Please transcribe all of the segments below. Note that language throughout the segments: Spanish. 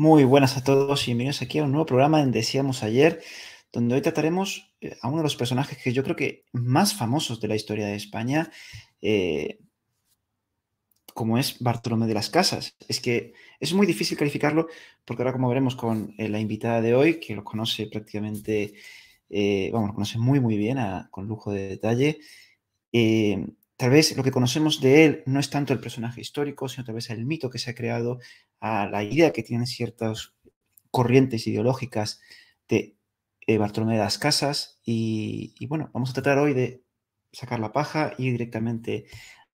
Muy buenas a todos y bienvenidos aquí a un nuevo programa en Decíamos Ayer, donde hoy trataremos eh, a uno de los personajes que yo creo que más famosos de la historia de España, eh, como es Bartolomé de las Casas. Es que es muy difícil calificarlo, porque ahora como veremos con eh, la invitada de hoy, que lo conoce prácticamente, vamos, lo conoce muy muy bien, con lujo de detalle, tal vez lo que conocemos de él no es tanto el personaje histórico, sino tal vez el mito que se ha creado, a la idea que tienen ciertas corrientes ideológicas de eh, Bartolomé de las Casas. Y, bueno, vamos a tratar hoy de sacar la paja y ir directamente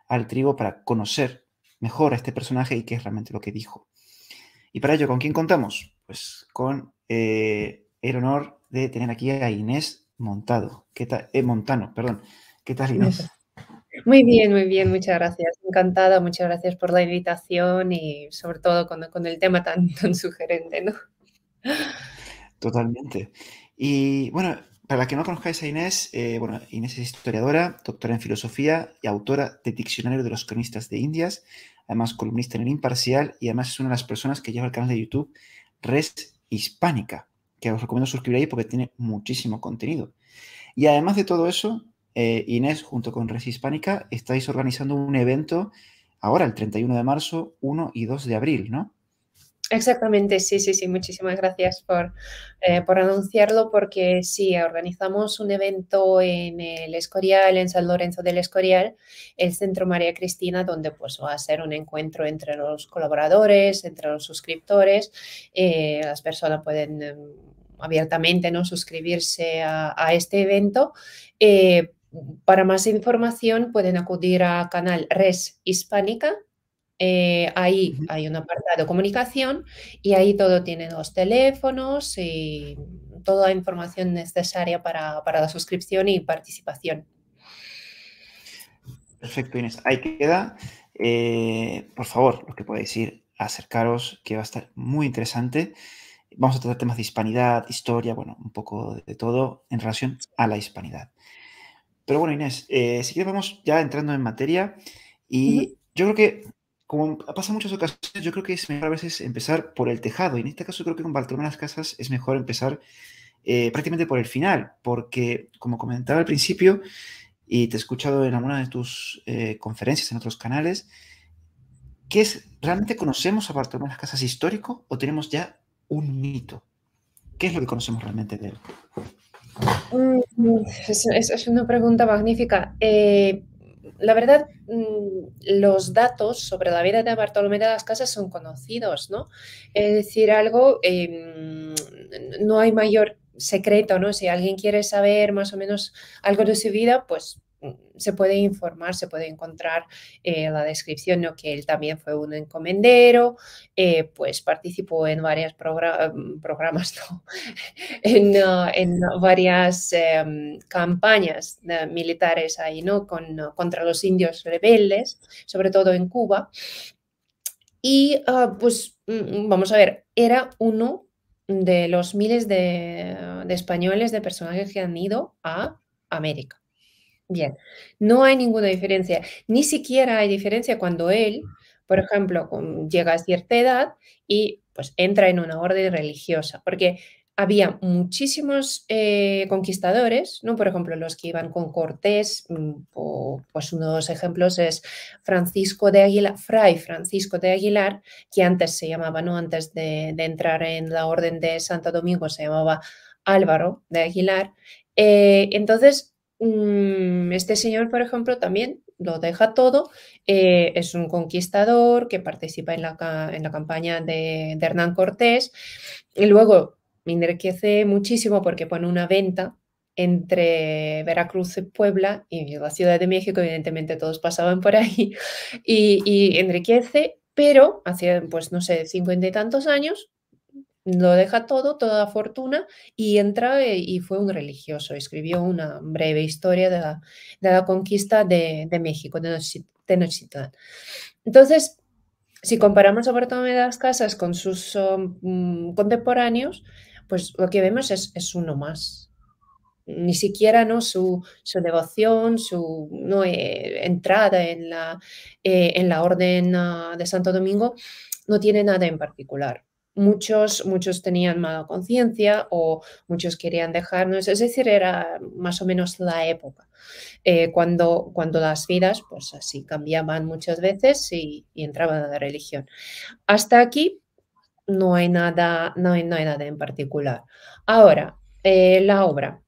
al trigo para conocer mejor a este personaje y qué es realmente lo que dijo. Y para ello, ¿con quién contamos? Pues con eh, el honor de tener aquí a Inés Montado. tal? Eh, Montano, perdón. ¿Qué tal, Inés? Muy bien, muy bien, muchas gracias. Encantada, muchas gracias por la invitación y sobre todo con, el tema tan, sugerente, ¿no? Totalmente. Y bueno, para la que no conozcáis a Inés, eh, bueno, Inés es historiadora, doctora en filosofía y autora de Diccionario de los Cronistas de Indias, además columnista en el Imparcial y además es una de las personas que lleva el canal de YouTube Res Hispánica, que os recomiendo suscribir ahí porque tiene muchísimo contenido. Y además de todo eso, eh, Inés, junto con Res Hispánica, estáis organizando un evento ahora, el 31 de marzo, 1 y 2 de abril, ¿no? Exactamente, sí, sí, sí. Muchísimas gracias eh, por, anunciarlo, porque sí, organizamos un evento en el Escorial, en San Lorenzo del Escorial, el Centro María Cristina, donde pues va a ser un encuentro entre los colaboradores, entre los suscriptores. Eh, las personas pueden em, abiertamente no suscribirse a, este evento para más información pueden acudir a canal Res Hispánica. Eh, ahí hay un apartado comunicación y ahí todo tiene los teléfonos y toda la información necesaria para, la suscripción y participación. Perfecto, Inés. Ahí queda. Eh, por favor, lo que podéis ir, acercaros, que va a estar muy interesante. Vamos a tratar temas de hispanidad, historia, bueno, un poco de todo en relación a la hispanidad. Pero bueno, Inés, eh, si quieres vamos ya entrando en materia y yo creo que, como pasa en muchas ocasiones, yo creo que es mejor a veces empezar por el tejado y en este caso creo que con Bartolomé las Casas es mejor empezar eh, prácticamente por el final, porque como comentaba al principio y te he escuchado en alguna de tus eh, conferencias en otros canales, ¿qué es, realmente conocemos a Bartolomé las Casas histórico o tenemos ya un mito? ¿Qué es lo que conocemos realmente de él? Mm, es, es una pregunta magnífica. Eh, la verdad, mm, los datos sobre la vida de Bartolomé de las Casas son conocidos, ¿no? Es decir, algo, em, no hay mayor secreto, ¿no? Si alguien quiere saber más o menos algo de su vida, pues se puede informar, se puede encontrar eh, la descripción, ¿no? que él también fue un encomendero, eh, pues participó en varios mm, programas, en, varias em, campañas eh, militares ahí, ¿no? contra los indios rebeldes, sobre todo en Cuba. Y ah, pues mm, vamos a ver, era uno de los miles de españoles, de personajes que han ido a América. Bien, no hay ninguna diferencia. Ni siquiera hay diferencia cuando él, por ejemplo, llega a cierta edad y pues entra en una orden religiosa, porque había muchísimos eh, conquistadores, ¿no? Por ejemplo, los que iban con Cortés, mm, pues uno de los ejemplos es Francisco de Aguilar, Fray Francisco de Aguilar, que antes se llamaba, ¿no? Antes de, entrar en la orden de Santo Domingo se llamaba Álvaro de Aguilar. Eh, entonces, Mm, este señor, por ejemplo, también lo deja todo. Eh, es un conquistador que participa en la, en la campaña de, Hernán Cortés y luego enriquece muchísimo porque pone una venta entre Veracruz y Puebla y la Ciudad de México, evidentemente todos pasaban por ahí, y, enriquece, pero hace, pues no sé, cincuenta y tantos años, lo deja todo, toda fortuna, y entra eh, y fue un religioso. Escribió una breve historia de la, conquista de, México, de Tenochtitlan. Entonces, si comparamos a sobre de las Casas con sus oh, mm, contemporáneos, pues lo que vemos es, uno más. Ni siquiera ¿no? su, devoción, su eh, entrada en la, eh, orden ah, de Santo Domingo no tiene nada en particular muchos, muchos tenían mala conciencia o muchos querían dejarnos, es decir, era más o menos la época, eh, cuando, cuando las vidas, pues así, cambiaban muchas veces y, entraban a la religión. Hasta aquí no hay nada, no hay, nada en particular. Ahora, eh, la obra.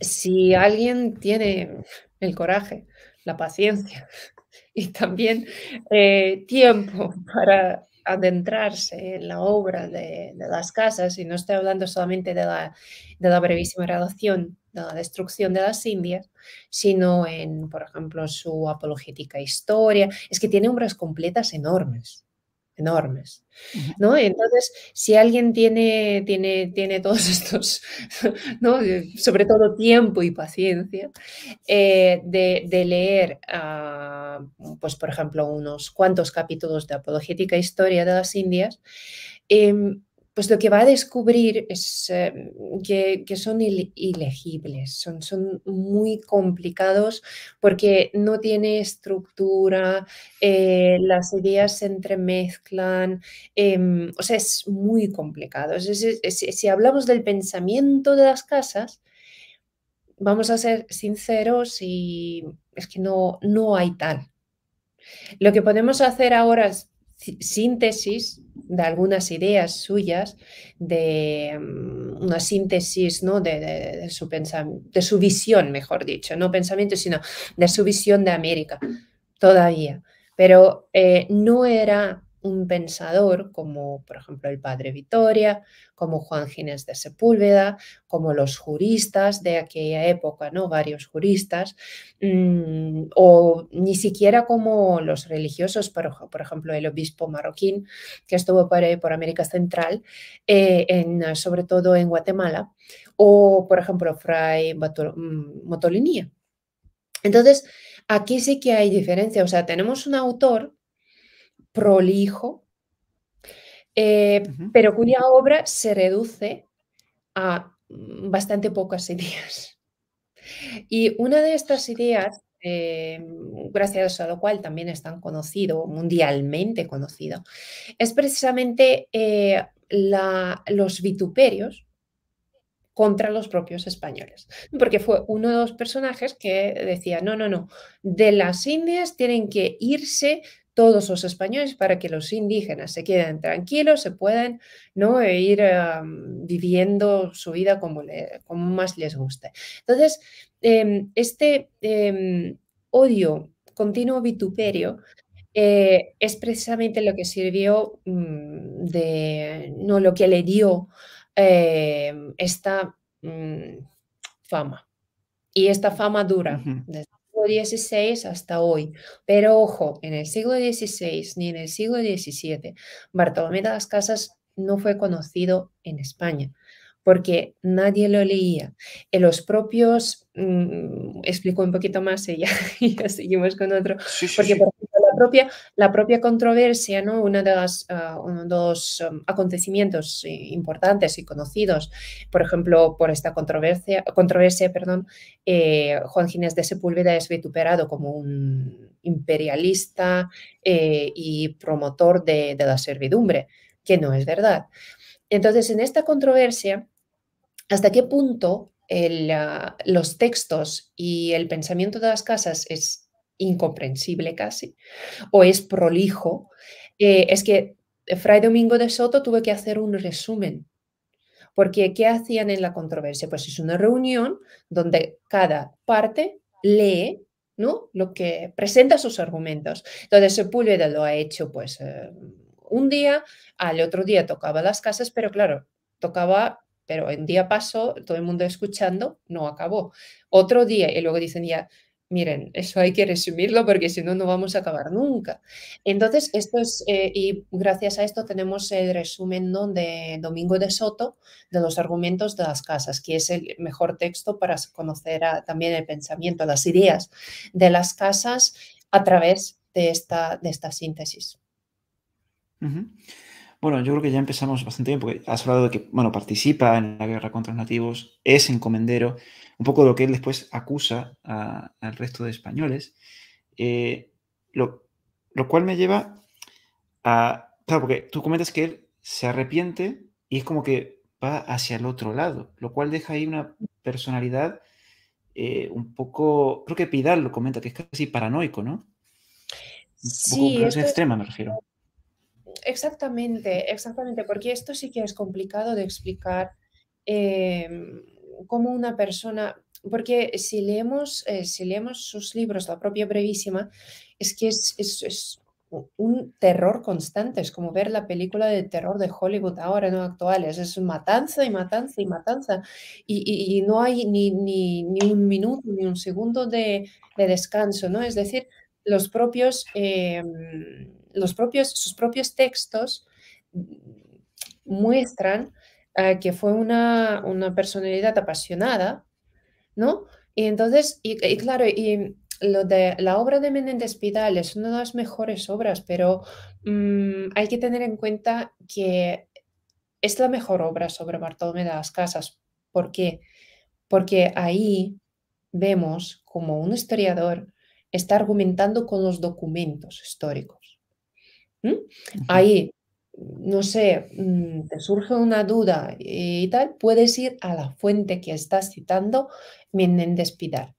Si alguien tiene el coraje, la paciencia y también eh, tiempo para adentrarse en la obra de, las casas, y no estoy hablando solamente de la, de la brevísima relación de la destrucción de las Indias, sino en, por ejemplo, su apologética historia. Es que tiene obras completas enormes enormes. ¿no? Entonces, si alguien tiene, tiene, tiene todos estos, eh, sobre todo tiempo y paciencia, eh, de, leer, ah, pues, por ejemplo, unos cuantos capítulos de Apologética Historia de las Indias, em, pues lo que va a descubrir es eh, que, son ilegibles, son, muy complicados porque no tiene estructura, eh, las ideas se entremezclan, em, o sea, es muy complicado. si hablamos del pensamiento de las casas, vamos a ser sinceros y es que no, no hay tal. Lo que podemos hacer ahora es síntesis de algunas ideas suyas, de mm, una síntesis ¿no? de, su de su visión, mejor dicho, no pensamiento, sino de su visión de América, todavía. Pero eh, no era un pensador como, por ejemplo, el padre Vitoria, como Juan Ginés de Sepúlveda, como los juristas de aquella época, ¿no? Varios juristas, mm, o ni siquiera como los religiosos, por, ejemplo, el obispo marroquín, que estuvo por, América Central, eh, sobre todo en Guatemala, o, por ejemplo, Fray mm, Motolinía. Entonces, aquí sí que hay diferencia, o sea, tenemos un autor prolijo, eh, pero cuya obra se reduce a bastante pocas ideas. Y una de estas ideas, em, gracias a lo cual también es tan conocido, mundialmente conocido, es precisamente eh, los vituperios contra los propios españoles, porque fue uno de los personajes que decía, no, no, no, de las Indias tienen que irse todos los españoles para que los indígenas se queden tranquilos, se puedan ¿no? E ir viviendo su vida como, como más les guste. Entonces, em, este em, odio, continuo vituperio, eh, es precisamente lo que sirvió mm, de, no, lo que le dio eh, esta mm, fama. Y esta fama dura. 16 XVI hasta hoy. Pero ojo, en el siglo XVI ni en el siglo XVII, Bartolomé de las Casas no fue conocido en España porque nadie lo leía. En los propios, explicó mm, explico un poquito más y ya, y seguimos con otro, porque por la propia controversia, ¿no? Eh, uno de los um, acontecimientos eh, importantes y conocidos, por ejemplo, por esta controversia, controversia perdón, eh, Juan Ginés de Sepúlveda es vituperado como un imperialista y promotor de, la servidumbre, que no es verdad. Entonces, en esta controversia, ¿hasta qué punto ah, los textos y el pensamiento de las casas es incomprensible casi, o es prolijo. Eh, es que Fray Domingo de Soto tuvo que hacer un resumen, porque ¿qué hacían en la controversia? Pues es una reunión donde cada parte lee ¿no? lo que presenta sus argumentos. Entonces Sepúlveda lo ha hecho pues eh, un día, al otro día tocaba las casas, pero claro, tocaba pero en día pasó, todo el mundo escuchando, no acabó. Otro día, y luego dicen ya, Miren, eso hay que resumirlo porque si no, no vamos a acabar nunca. Entonces, esto es, eh, y gracias a esto tenemos el resumen de Domingo de Soto de los argumentos de las casas, que es el mejor texto para conocer también el pensamiento, las ideas de las casas a través de esta, de esta síntesis. Bueno, yo creo que ya empezamos bastante bien, porque has hablado de que, bueno, participa en la guerra contra los nativos, es encomendero, un poco de lo que él después acusa al resto de españoles, eh, lo, lo, cual me lleva a, claro, porque tú comentas que él se arrepiente y es como que va hacia el otro lado, lo cual deja ahí una personalidad eh, un poco, creo que Pidal lo comenta, que es casi paranoico, ¿no? Un sí, poco, es extrema, me refiero exactamente, exactamente, porque esto sí que es complicado de explicar eh, cómo una persona, porque si leemos, eh, si leemos sus libros, la propia brevísima, es que es, es, un terror constante, es como ver la película de terror de Hollywood ahora, no actuales, es matanza y matanza y matanza, y, no hay ni, ni, ni, un minuto ni un segundo de, descanso, ¿no? Es decir, los propios... Em, propios, sus propios textos muestran eh, que fue una, personalidad apasionada, ¿no? Y entonces, y, claro, y lo de la obra de Menéndez Pidal es una de las mejores obras, pero mm, hay que tener en cuenta que es la mejor obra sobre Bartolomé de las Casas. ¿Por qué? Porque ahí vemos como un historiador está argumentando con los documentos históricos. Ahí, no sé, mm, te surge una duda y tal, puedes ir a la fuente que estás citando en Despidar.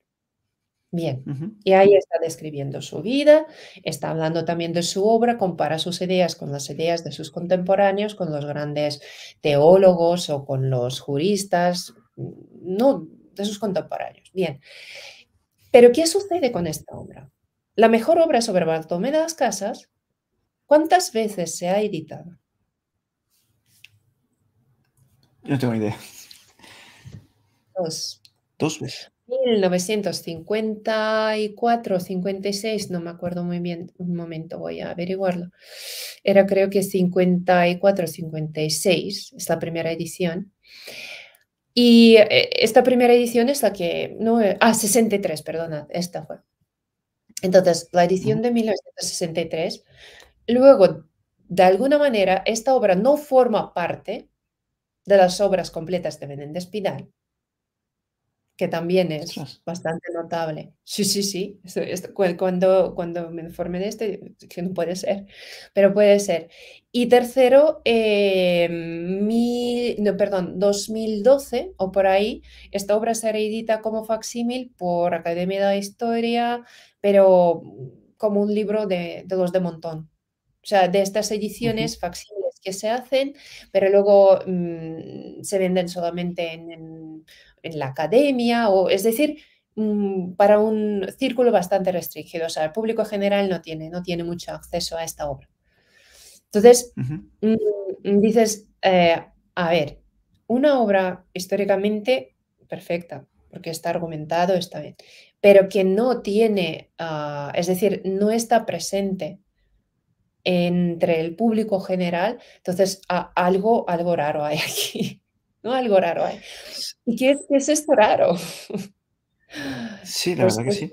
Bien, y ahí está describiendo su vida, está hablando también de su obra, compara sus ideas con las ideas de sus contemporáneos, con los grandes teólogos o con los juristas, mm, no de sus contemporáneos. Bien, pero ¿qué sucede con esta obra? La mejor obra sobre Bartolomé de las Casas ¿Cuántas veces se ha editado? no tengo idea. Dos. Dos veces. 1954, 56, no me acuerdo muy bien, un momento voy a averiguarlo. Era creo que 54, 56, es la primera edición. Y eh, esta primera edición es la que, no, eh, ah, 63, perdona, esta fue. Entonces, la edición de 1963 Luego, de alguna manera, esta obra no forma parte de las obras completas de Benéndez Pidal, que también es bastante notable. Sí, sí, sí. cuando, cuando me informen de esto, que no puede ser, pero puede ser. Y tercero, eh, perdón, 2012 o por ahí, esta obra se reedita como facsímil por Academia de Historia, pero como un libro de, de los de montón o sea, de estas ediciones uh que se hacen, pero luego mm, se venden solamente en, la academia, o es decir, mm, para un círculo bastante restringido. O sea, el público general no tiene, no tiene mucho acceso a esta obra. Entonces, mm, dices, eh, a ver, una obra históricamente perfecta, porque está argumentado, está bien, pero que no tiene, ah, es decir, no está presente entre el público general. Entonces, algo, algo raro hay aquí, ¿no? Algo raro hay. ¿Y qué es, esto raro? Sí, la pues verdad que sí.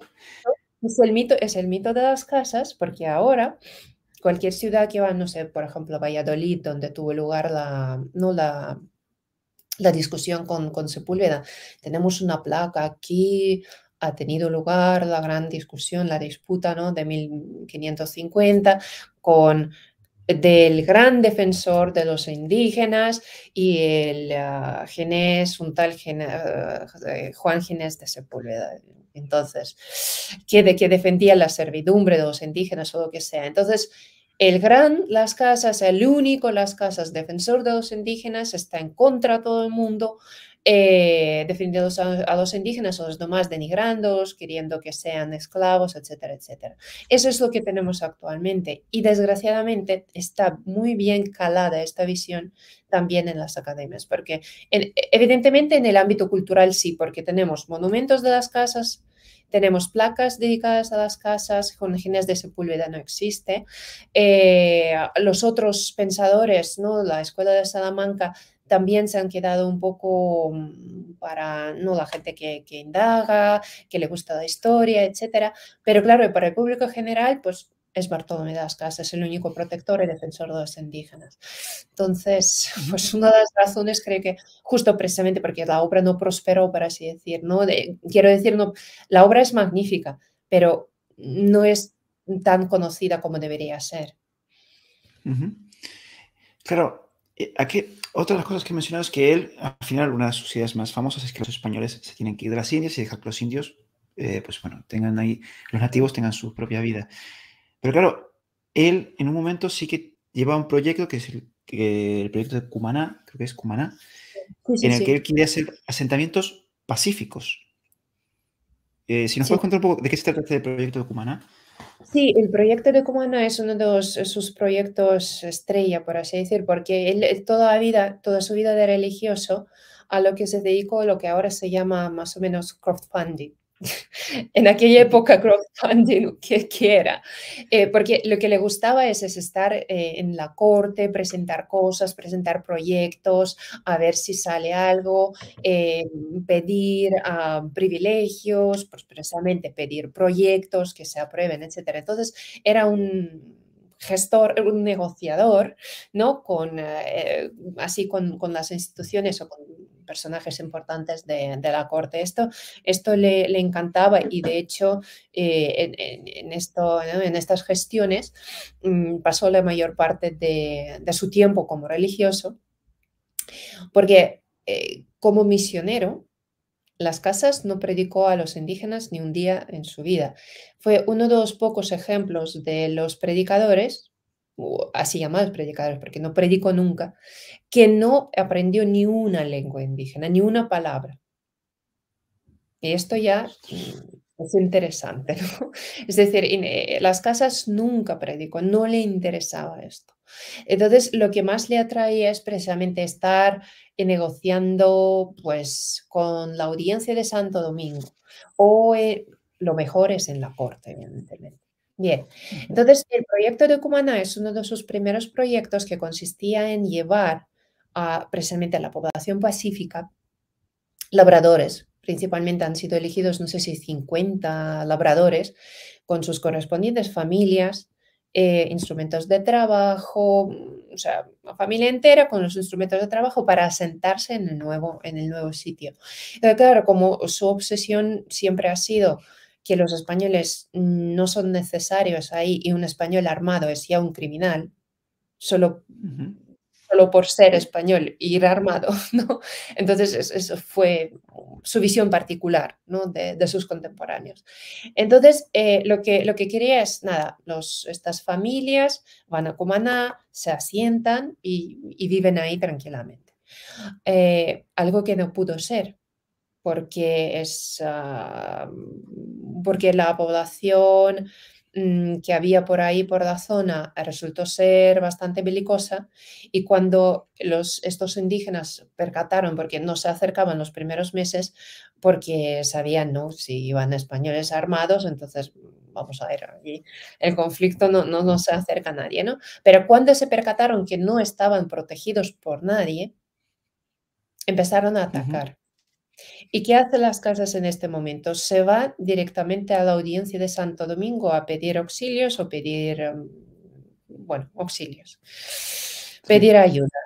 Es el, mito, es el mito de las casas, porque ahora cualquier ciudad que va, no sé, por ejemplo, Valladolid, donde tuvo lugar la, ¿no? la, la discusión con, con Sepúlveda, tenemos una placa aquí ha tenido lugar la gran discusión, la disputa ¿no? de 1550 con eh, del gran defensor de los indígenas y el ah, genés, un tal genés, eh, eh, Juan Ginés de Sepúlveda, entonces, que, que defendía la servidumbre de los indígenas o lo que sea. Entonces, el gran Las Casas, el único Las Casas defensor de los indígenas, está en contra de todo el mundo, eh, defendiendo a, los indígenas, o los demás denigrándolos, queriendo que sean esclavos, etcétera, etcétera. Eso es lo que tenemos actualmente y desgraciadamente está muy bien calada esta visión también en las academias, porque evidentemente en el ámbito cultural sí, porque tenemos monumentos de las casas, tenemos placas dedicadas a las casas, con de Sepúlveda no existe. Eh, los otros pensadores, ¿no? la Escuela de Salamanca, también se han quedado un poco mm, para ¿no? la gente que, indaga, que le gusta la historia, etcétera. Pero claro, para el público general, pues es Bartolomé de las Casas, es el único protector y defensor de los indígenas. Entonces, pues una de las razones creo que justo precisamente porque la obra no prosperó, por así decir, ¿no? quiero decir, no, la obra es magnífica, pero no es tan conocida como debería ser. Claro, eh, aquí, otra de las cosas que he mencionado es que él, al final, una de sus ideas más famosas es que los españoles se tienen que ir de las Indias y dejar que los indios, eh, pues bueno, tengan ahí, los nativos tengan su propia vida. Pero claro, él en un momento sí que lleva un proyecto que es el, proyecto de Cumaná, creo que es Cumaná, en el que él quiere hacer asentamientos pacíficos. Eh, si nos puedes contar un poco de qué se trata este proyecto de Cumaná. Sí, el proyecto de Cumana es uno de eh, sus proyectos estrella, por así decir, porque él toda, vida, toda su vida de religioso a lo que se dedicó, lo que ahora se llama más o menos crowdfunding. en aquella época crowdfunding que, que eh, porque lo que le gustaba es, estar eh, en la corte, presentar cosas, presentar proyectos, a ver si sale algo, eh, pedir ah, privilegios, pues precisamente pedir proyectos que se aprueben, etcétera. Entonces era un gestor, un negociador, ¿no? Con, así con las instituciones o con personajes importantes de, la corte. Esto, esto le, encantaba y de hecho eh, en, esto, en estas gestiones mm, pasó la mayor parte de, su tiempo como religioso, porque eh, como misionero las casas no predicó a los indígenas ni un día en su vida. Fue uno de los pocos ejemplos de los predicadores así llamados predicadores, porque no predicó nunca, que no aprendió ni una lengua indígena, ni una palabra. Y esto ya mm, es interesante, Es decir, en eh, las casas nunca predicó, no le interesaba esto. Entonces, lo que más le atraía es precisamente estar negociando pues, con la audiencia de Santo Domingo o eh, lo mejor es en la corte, evidentemente. Bien, entonces el proyecto de Cumaná es uno de sus primeros proyectos que consistía en llevar a, precisamente a la población pacífica labradores, principalmente han sido elegidos, no sé si 50 labradores, con sus correspondientes familias, eh, instrumentos de trabajo, o sea, una familia entera con los instrumentos de trabajo para asentarse en el nuevo, en el nuevo sitio. claro, como su obsesión siempre ha sido que los españoles no son necesarios ahí y un español armado es ya un criminal, solo, solo por ser español y ir armado, ¿no? Entonces, eso fue su visión particular, ¿no? de, sus contemporáneos. Entonces, eh, lo, que, lo que quería es, nada, los, estas familias van a Cumaná, se asientan y, viven ahí tranquilamente. Eh, algo que no pudo ser porque, es, ah, porque la población mm, que había por ahí, por la zona, resultó ser bastante belicosa y cuando los, estos indígenas percataron, porque no se acercaban los primeros meses, porque sabían, ¿no? Si iban españoles armados, entonces vamos a ver, el conflicto no, no, no se acerca a nadie, ¿no? Pero cuando se percataron que no estaban protegidos por nadie, empezaron a atacar. ¿Y qué hacen las casas en este momento? Se va directamente a la audiencia de Santo Domingo a pedir auxilios o pedir, em, bueno, auxilios, pedir ayuda.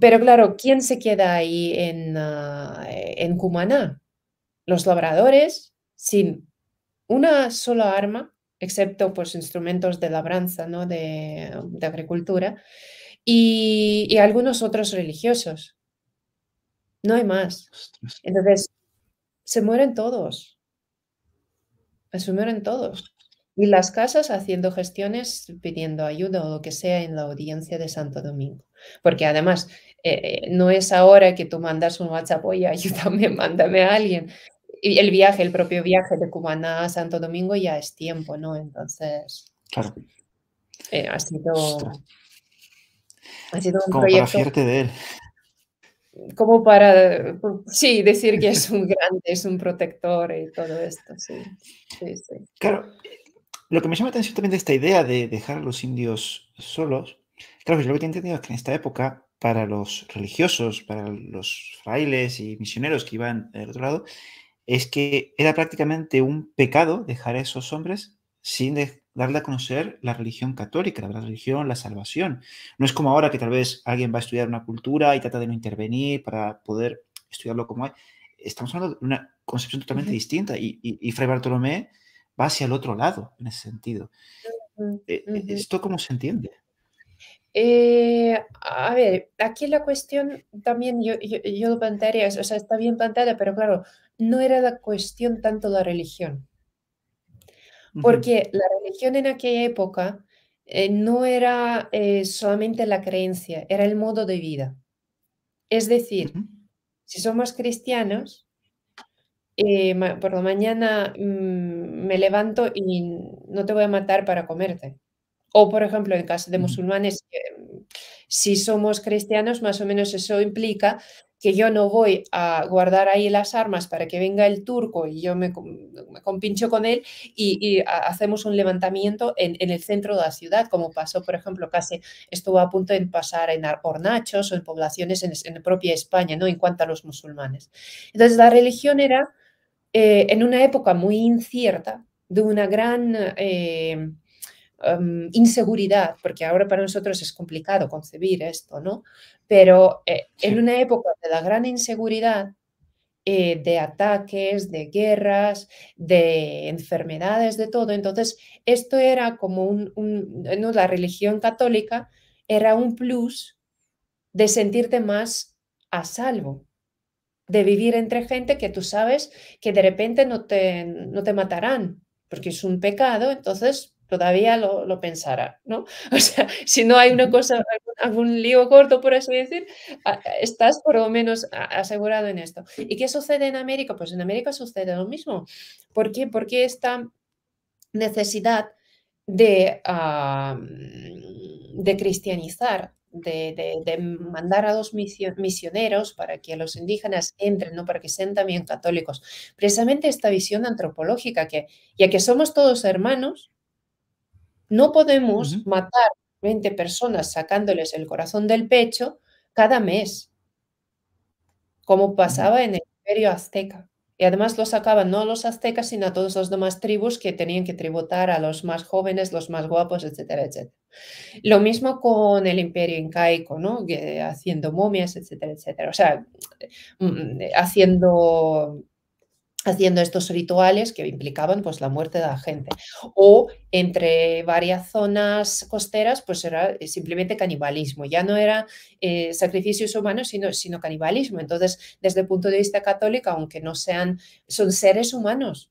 Pero claro, ¿quién se queda ahí ah, en, Cumaná? Los labradores sin una sola arma, excepto pues instrumentos de labranza, ¿no? de, agricultura, y algunos otros religiosos no hay más. Entonces, se mueren todos. Se mueren todos. Y las casas haciendo gestiones, pidiendo ayuda o lo que sea en la audiencia de Santo Domingo. Porque además, eh, eh, no es ahora que tú mandas un WhatsApp, oye, ayúdame, mándame a alguien. Y el viaje, el propio viaje de Cumaná a Santo Domingo ya es tiempo, ¿no? Entonces, eh, ha sido... Ha sido un Como de él como para, pues, sí, decir que es un grande, es un protector y todo esto, sí. Claro, lo que me llama la atención también de esta idea de dejar a los indios solos, claro, lo que he entendido es que en esta época, para los religiosos, para los frailes y misioneros que iban del otro lado, es que era prácticamente un pecado dejar a esos hombres sin, darle a conocer la religión católica, la religión, la salvación. No es como ahora que tal vez alguien va a estudiar una cultura y trata de no intervenir para poder estudiarlo como hay. Estamos hablando de una concepción totalmente distinta y, Fray Bartolomé va hacia el otro lado en ese sentido. Eh, eh, ¿Esto cómo se entiende? Eh, a ver, aquí la cuestión también yo, yo, lo plantearía, o sea, está bien planteada, pero claro, no era la cuestión tanto la religión porque la religión en aquella época eh, no era eh, solamente la creencia, era el modo de vida. Es decir, si somos cristianos, eh, por la mañana mm, me levanto y no te voy a matar para comerte. O, por ejemplo, en caso de musulmanes, si somos cristianos, más o menos eso implica que yo no voy a guardar ahí las armas para que venga el turco y yo me, compincho con él y, hacemos un levantamiento en, el centro de la ciudad, como pasó, por ejemplo, casi estuvo a punto de pasar en hornachos o en poblaciones en, propia España, ¿no? En cuanto a los musulmanes. Entonces, la religión era, eh, en una época muy incierta, de una gran... Eh, Em, inseguridad, porque ahora para nosotros es complicado concebir esto, ¿no? Pero eh, en una época de la gran inseguridad, eh, de ataques, de guerras, de enfermedades, de todo, entonces esto era como un, la religión católica era un plus de sentirte más a salvo, de vivir entre gente que tú sabes que de repente no no te matarán, porque es un pecado, entonces todavía lo, pensará, ¿no? O sea, si no hay una cosa, algún, lío corto, por así decir, estás por lo menos asegurado en esto. ¿Y qué sucede en América? Pues en América sucede lo mismo. ¿Por qué? Porque esta necesidad de, cristianizar de, mandar a dos misioneros para que los indígenas entren, ¿no? para que sean también católicos. Precisamente esta visión antropológica que, ya que somos todos hermanos, no podemos matar 20 personas sacándoles el corazón del pecho cada mes, como pasaba en el imperio azteca. Y además lo sacaban no a los aztecas, sino a todas las demás tribus que tenían que tributar a los más jóvenes, los más guapos, etcétera, etcétera. Lo mismo con el imperio incaico, ¿no? Haciendo momias, etcétera, etcétera. O sea, mm, mm, haciendo haciendo estos rituales que implicaban pues la muerte de la gente o entre varias zonas costeras pues era eh, simplemente canibalismo ya no era eh, sacrificios humanos sino, sino canibalismo entonces desde el punto de vista católico aunque no sean son seres humanos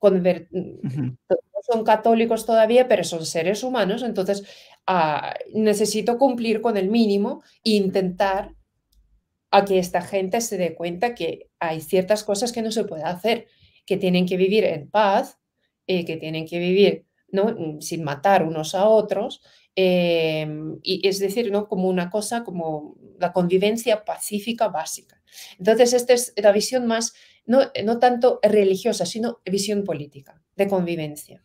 mm, No son católicos todavía pero son seres humanos entonces ah, necesito cumplir con el mínimo e intentar a que esta gente se dé cuenta que hay ciertas cosas que no se puede hacer, que tienen que vivir en paz, eh, que tienen que vivir ¿no? Mm, sin matar unos a otros, em, y es decir, ¿no? como una cosa, como la convivencia pacífica básica. Entonces, esta es la visión más, no, no tanto religiosa, sino visión política, de convivencia.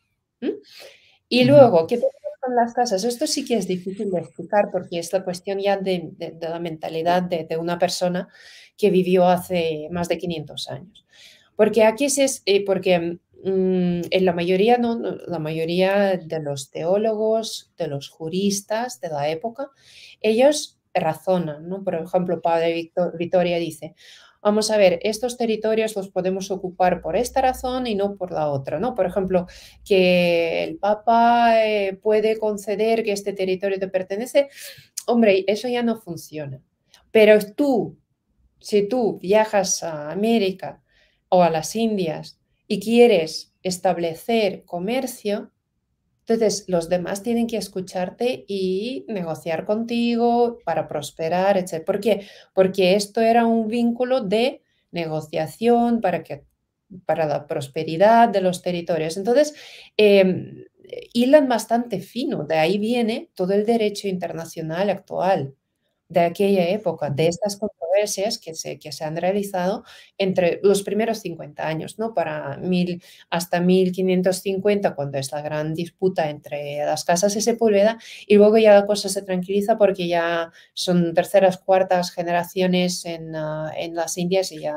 Y luego, ¿qué pasa con las casas? Esto sí que es difícil de explicar porque es la cuestión ya de, de, la mentalidad de, de una persona que vivió hace más de 500 años. Porque aquí es, eh, porque mm, en la mayoría, ¿no? la mayoría de los teólogos, de los juristas de la época, ellos razonan, ¿no? Por ejemplo, Padre Victoria dice, vamos a ver, estos territorios los podemos ocupar por esta razón y no por la otra, ¿no? Por ejemplo, que el Papa eh, puede conceder que este territorio te pertenece, hombre, eso ya no funciona. Pero tú, si tú viajas a América o a las Indias y quieres establecer comercio, entonces los demás tienen que escucharte y negociar contigo para prosperar, etc. ¿Por qué? Porque esto era un vínculo de negociación para, la prosperidad de los territorios. Entonces, em, eh, hilan bastante fino, de ahí viene todo el derecho internacional actual de aquella época, de estas controversias que se, que se han realizado entre los primeros 50 años, ¿no? Para mil, hasta 1550, cuando es la gran disputa entre las casas y Sepúlveda, y luego ya la cosa se tranquiliza porque ya son terceras, cuartas generaciones en, ah, las Indias y ya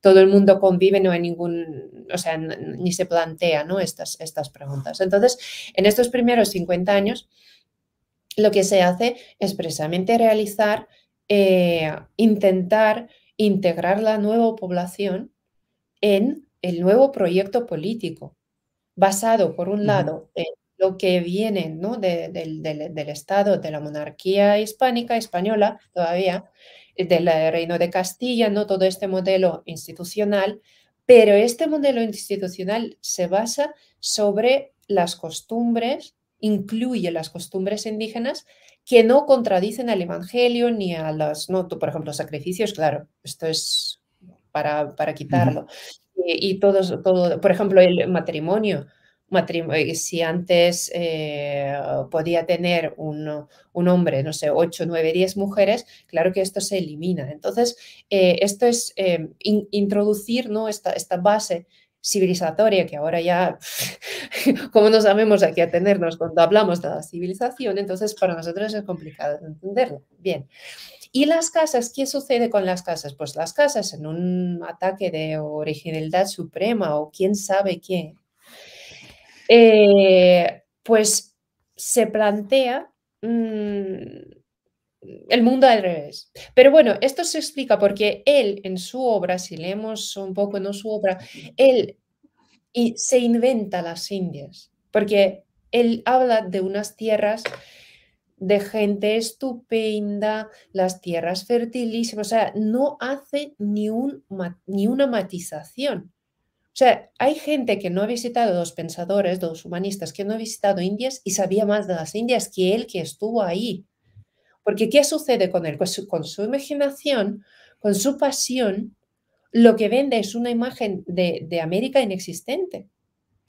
todo el mundo convive, no hay ningún, o sea, ni se plantea, ¿no? Estas, estas preguntas. Entonces, en estos primeros 50 años, lo que se hace es precisamente realizar, eh, intentar integrar la nueva población en el nuevo proyecto político, basado, por un lado, en lo que viene del Estado, de la monarquía hispánica, española todavía, del Reino de Castilla, ¿no? todo este modelo institucional, pero este modelo institucional se basa sobre las costumbres incluye las costumbres indígenas que no contradicen al Evangelio ni a las, no, por ejemplo, sacrificios, claro, esto es para, para quitarlo. y, todos, todo, por ejemplo, el matrimonio. Eh, si antes eh, podía tener un, un, hombre, no sé, ocho, nueve, diez mujeres, claro que esto se elimina. Entonces, eh, esto es introducir ¿no? esta, esta base civilizatoria, que ahora ya, como no sabemos a qué cuando hablamos de la civilización, entonces para nosotros es complicado entenderlo. Bien. ¿Y las casas? ¿Qué sucede con las casas? Pues las casas en un ataque de originalidad suprema o quién sabe quién, eh, pues se plantea mm, el mundo al revés. Pero bueno, esto se explica porque él en su obra, si leemos un poco en su obra, él y se inventa las Indias, porque él habla de unas tierras de gente estupenda, las tierras fertilísimas, o sea, no hace ni, un, ni una matización. O sea, hay gente que no ha visitado, los pensadores, dos humanistas, que no ha visitado Indias y sabía más de las Indias que él que estuvo ahí. Porque ¿qué sucede con él? Con su, imaginación, con su pasión, lo que vende es una imagen de, América inexistente,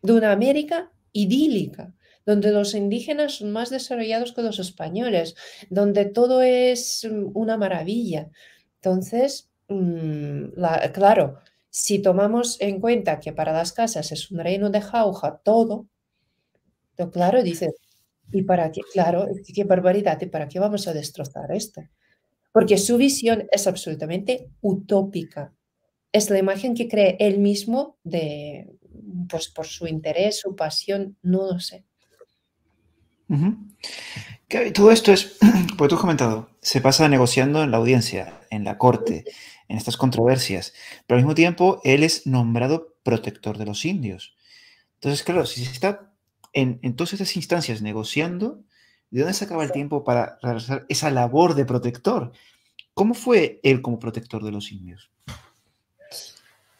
de una América idílica, donde los indígenas son más desarrollados que los españoles, donde todo es mm, una maravilla. Entonces, mm, claro, si tomamos en cuenta que para las casas es un reino de jauja todo, claro, dices, y para qué, claro, qué barbaridad, ¿y para qué vamos a destrozar esto? Porque su visión es absolutamente utópica. Es la imagen que cree él mismo de, pues, por su interés, su pasión, no lo sé. Todo esto es, pues tú has comentado, se pasa negociando en la audiencia, en la corte, en estas controversias, pero al mismo tiempo él es nombrado protector de los indios. Entonces, claro, si se está en, todas estas instancias negociando, ¿de dónde sacaba el tiempo para realizar esa labor de protector? ¿Cómo fue él como protector de los indios?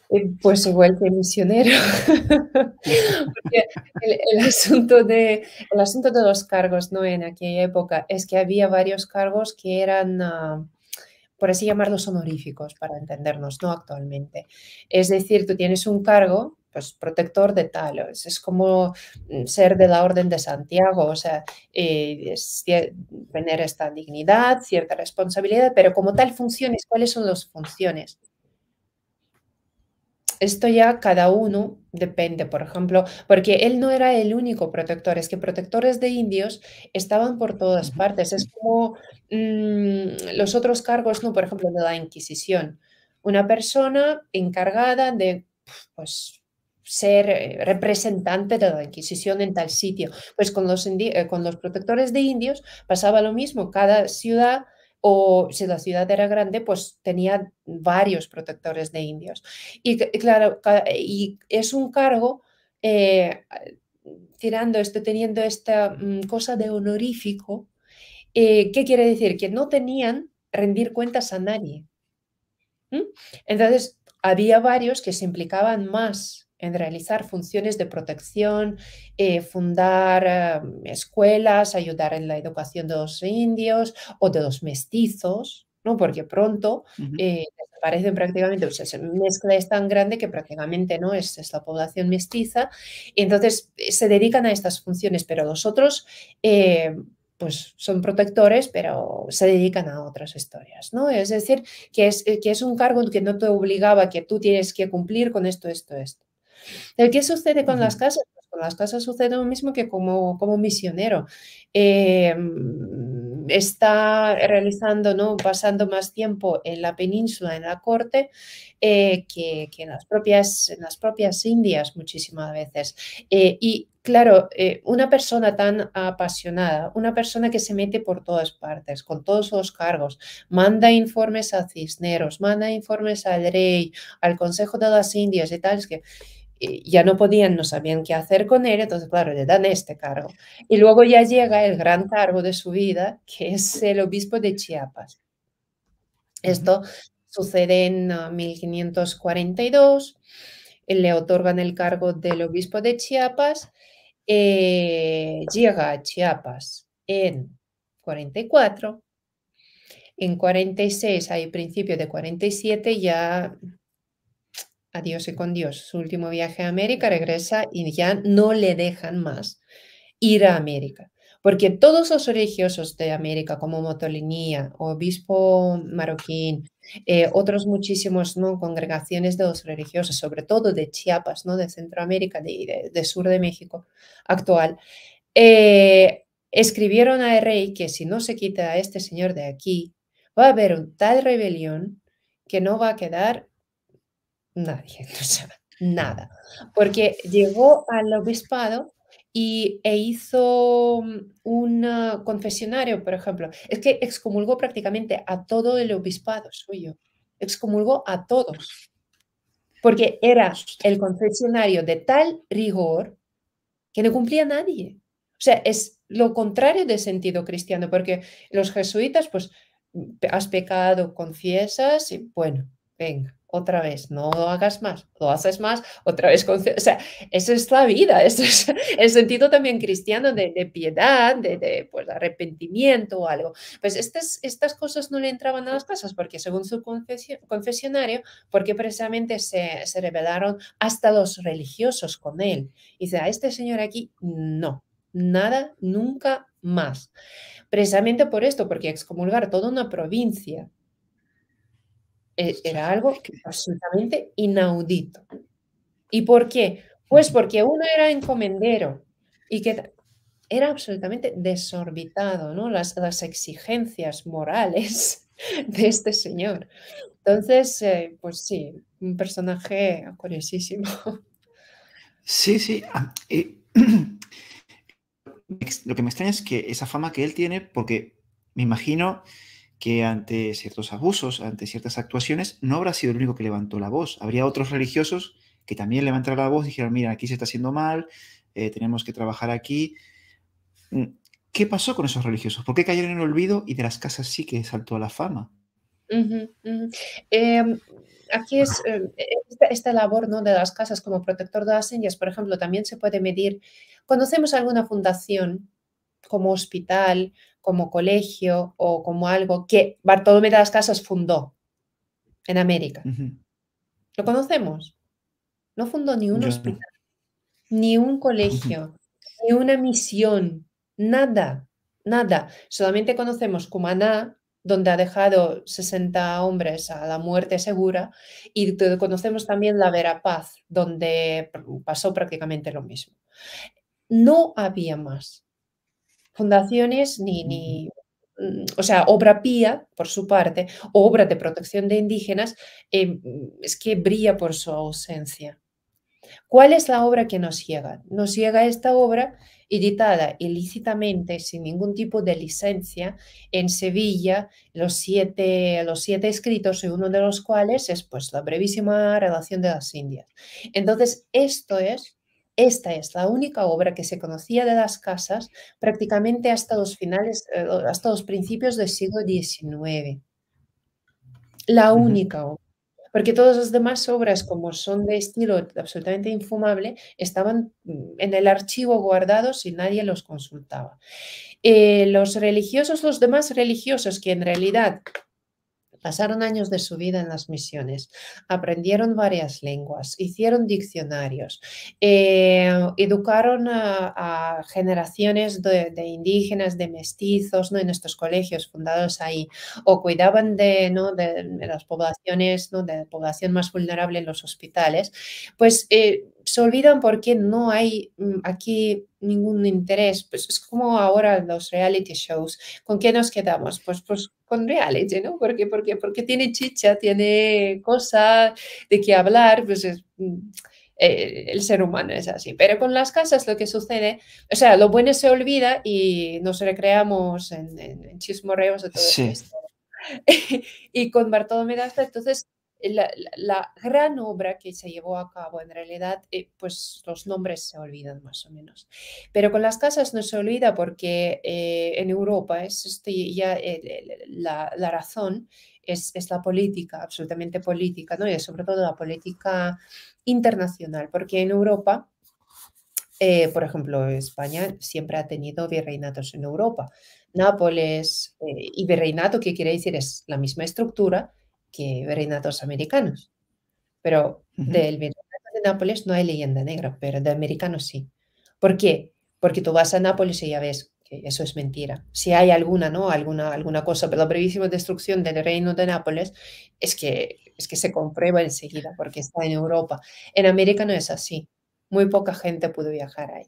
Eh, pues igual que misionero. el, asunto de, el asunto de los cargos ¿no? en aquella época es que había varios cargos que eran, ah, por así llamarlos, honoríficos, para entendernos, no actualmente. Es decir, tú tienes un cargo pues protector de tal, es como mm, ser de la Orden de Santiago, o sea, eh, tener esta dignidad, cierta responsabilidad, pero como tal funciones, ¿cuáles son las funciones? Esto ya cada uno depende, por ejemplo, porque él no era el único protector, es que protectores de indios estaban por todas partes, es como mm, los otros cargos, ¿no? Por ejemplo, de la Inquisición, una persona encargada de pues ser eh, representante de la Inquisición en tal sitio. Pues con los, eh, con los protectores de indios pasaba lo mismo, cada ciudad o si la ciudad era grande, pues tenía varios protectores de indios. Y claro, y es un cargo, eh, tirando esto, teniendo esta mm, cosa de honorífico, ¿qué quiere decir? Que no tenían rendir cuentas a nadie. Entonces, había varios que se implicaban más realizar funciones de protección, eh, fundar eh, escuelas, ayudar en la educación de los indios o de los mestizos, ¿no? porque pronto eh, desaparecen prácticamente, esa mezcla es tan grande que prácticamente no es, la población mestiza, y entonces se dedican a estas funciones, pero los otros pues son protectores, pero se dedican a otras historias, ¿no? Es decir, que es, que es un cargo que no te obligaba, que tú tienes que cumplir con esto, esto, esto. ¿Qué sucede con las casas? Pues, con las casas sucede lo mismo que como, como misionero. Em, está realizando, ¿no? pasando más tiempo en la península, en la corte, eh, que, en, las propias, en las propias Indias muchísimas veces. Eh, y claro, eh, una persona tan apasionada, una persona que se mete por todas partes, con todos los cargos, manda informes a Cisneros, manda informes al rey, al Consejo de las Indias y tal, es que ya no podían, no sabían qué hacer con él, entonces, claro, le dan este cargo. Y luego ya llega el gran cargo de su vida, que es el obispo de Chiapas. Esto sucede en 1542, ah, eh, le otorgan el cargo del obispo de Chiapas, eh, llega a Chiapas en 44, en 46, hay principio de 47, ya Dios y con Dios. Su último viaje a América regresa y ya no le dejan más ir a América. Porque todos los religiosos de América, como Motolinía, obispo marroquín, eh, otros muchísimos ¿no? congregaciones de los religiosos, sobre todo de Chiapas, ¿no? de Centroamérica, de, de, sur de México actual, eh, escribieron al rey que si no se quita a este señor de aquí, va a haber un tal rebelión que no va a quedar nadie, nada. Porque llegó al obispado y, e hizo mm, un confesionario, por ejemplo. Es que excomulgó prácticamente a todo el obispado suyo. Excomulgó a todos. Porque era el confesionario de tal rigor que no cumplía nadie. O sea, es lo contrario de sentido cristiano, porque los jesuitas, pues, mm, has pecado, confiesas y bueno, venga, otra vez, no lo hagas más, lo haces más, otra vez. O sea, esa es la vida, ese es el sentido también cristiano de, piedad, de, pues, arrepentimiento o algo. Pues estas, estas cosas no le entraban a las casas porque según su confesionario, porque precisamente se, se rebelaron hasta los religiosos con él. Y dice, a este señor aquí, no, nada, nunca más. Precisamente por esto, porque excomulgar toda una provincia e-, era algo absolutamente inaudito. ¿Y por qué? Pues porque uno era encomendero y que era absolutamente desorbitado, ¿no? Las, las exigencias morales de este señor. Entonces, eh, pues sí, un personaje curiosísimo. Sí, sí. Ah, eh, lo que me extraña es que esa fama que él tiene, porque me imagino que ante ciertos abusos, ante ciertas actuaciones, no habrá sido el único que levantó la voz. Habría otros religiosos que también levantaron la voz y dijeron, mira, aquí se está haciendo mal, eh, tenemos que trabajar aquí. Mm, ¿Qué pasó con esos religiosos? ¿Por qué cayeron en el olvido y de las casas sí que saltó a la fama? Em, aquí es em, esta, labor ¿no? de las casas como protector de las señas, por ejemplo, también se puede medir. Conocemos alguna fundación como hospital, como colegio o como algo que Bartolomé de las Casas fundó en América. ¿Lo conocemos? No fundó ni un hospital, ni un colegio, ni una misión, nada, nada. Solamente conocemos Cumaná, donde ha dejado 60 hombres a la muerte segura, y conocemos también la Vera Paz donde pasó prácticamente lo mismo. No había más fundaciones ni, mm, o sea, obra pía, por su parte, obra de protección de indígenas, eh, mm, es que brilla por su ausencia. ¿Cuál es la obra que nos llega? Nos llega esta obra editada ilícitamente, sin ningún tipo de licencia, en Sevilla, los siete, los siete escritos, y uno de los cuales es pues, la brevísima relación de las Indias. Entonces, esto es esta es la única obra que se conocía de las casas prácticamente hasta los, finales, eh, hasta los principios del siglo XIX. La única obra. Porque todas las demás obras, como son de estilo absolutamente infumable, estaban mm, en el archivo guardados y nadie los consultaba. Eh, los religiosos, los demás religiosos, que en realidad Pasaron años de su vida en las misiones, aprendieron varias lenguas, hicieron diccionarios, eh, educaron a, generaciones de, indígenas, de mestizos, ¿no? en estos colegios fundados ahí, o cuidaban de, ¿no? de, las poblaciones, ¿no? de la población más vulnerable en los hospitales. Pues eh, se olvidan porque no hay mm, aquí ningún interés. Pues es como ahora los reality shows. ¿Con qué nos quedamos? Pues, pues con reality, ¿no? Porque, porque, porque tiene chicha, tiene cosa de qué hablar, pues mm, eh, el ser humano es así. Pero con las casas lo que sucede, o sea, lo bueno se olvida y nos recreamos en, chismorreos todo sí. y con Bartolomé Daza, entonces eh, la, gran obra que se llevó a cabo, en realidad, eh, pues los nombres se olvidan más o menos. Pero con las casas no se olvida porque eh, en Europa es este, ya la, razón es, es, la política, absolutamente política, ¿no? Y sobre todo la política internacional, porque en Europa por ejemplo, España siempre ha tenido virreinatos en Europa. Nápoles y virreinato, que quiere decir es la misma estructura, que americanos. Pero del virreinato de Nápoles no hay leyenda negra, pero de americanos sí. ¿Por qué? Porque tú vas a Nápoles y ya ves que eso es mentira. Si hay alguna, ¿no? Alguna, alguna cosa, pero la brevísima destrucción del reino de Nápoles es que, es que se comprueba enseguida porque está en Europa. En América no es así. Muy poca gente pudo viajar ahí.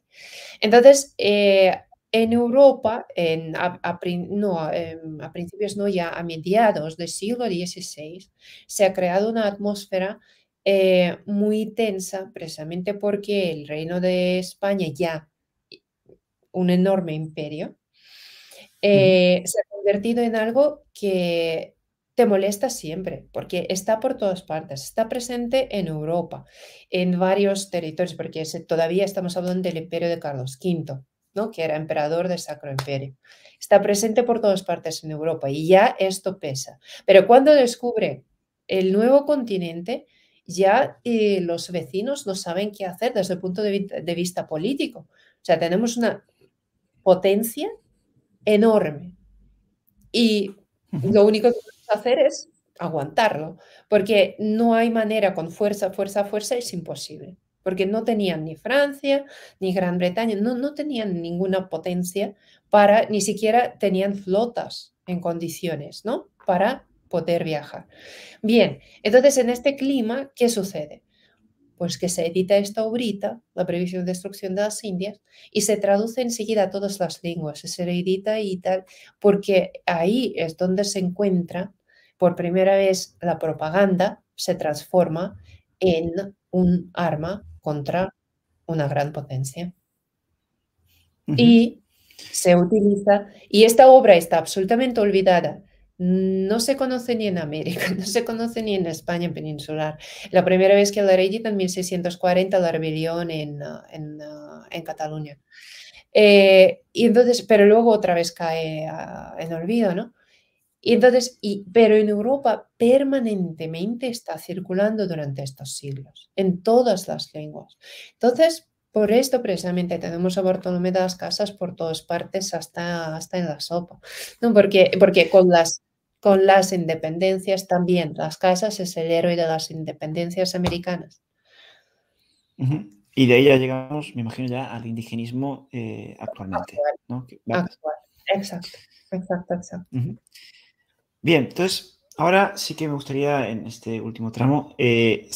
Entonces, eh, en Europa, en, em, a, principios, no ya, a mediados del siglo XVI, se ha creado una atmósfera eh, muy tensa, precisamente porque el reino de España, ya un enorme imperio, mm. eh, se ha convertido en algo que te molesta siempre, porque está por todas partes, está presente en Europa, en varios territorios, porque todavía estamos hablando del imperio de Carlos V que era emperador del Sacro Imperio. Está presente por todas partes en Europa y ya esto pesa. Pero cuando descubre el nuevo continente, ya eh, los vecinos no saben qué hacer desde el punto de, de vista político. O sea, tenemos una potencia enorme y lo único que podemos hacer es aguantarlo, porque no hay manera con fuerza, fuerza, fuerza, es imposible porque no tenían ni Francia, ni Gran Bretaña, no, no tenían ninguna potencia para, ni siquiera tenían flotas en condiciones, ¿no? Para poder viajar. Bien, entonces en este clima, ¿qué sucede? Pues que se edita esta obrita, la previsión de destrucción de las Indias, y se traduce enseguida a todas las lenguas, se edita y tal, porque ahí es donde se encuentra por primera vez la propaganda, se transforma en un arma contra una gran potencia. Y se utiliza, y esta obra está absolutamente olvidada. No se conoce ni en América, no se conoce ni en España peninsular. La primera vez que la reeditan en 1640, la rebelión en, uh, uh, Cataluña. Eh, y entonces, pero luego otra vez cae uh, en olvido, ¿no? Y entonces, y, pero en Europa permanentemente está circulando durante estos siglos, en todas las lenguas. Entonces, por esto precisamente tenemos a Bartolomé de las Casas por todas partes, hasta, hasta en la sopa, ¿no? porque, porque con, las, con las independencias también, las casas es el héroe de las independencias americanas. Y de ahí ya llegamos, me imagino, ya al indigenismo eh, actualmente. Exacto, exacto, exacto. Bien, entonces, ahora sí que me gustaría en este último tramo eh,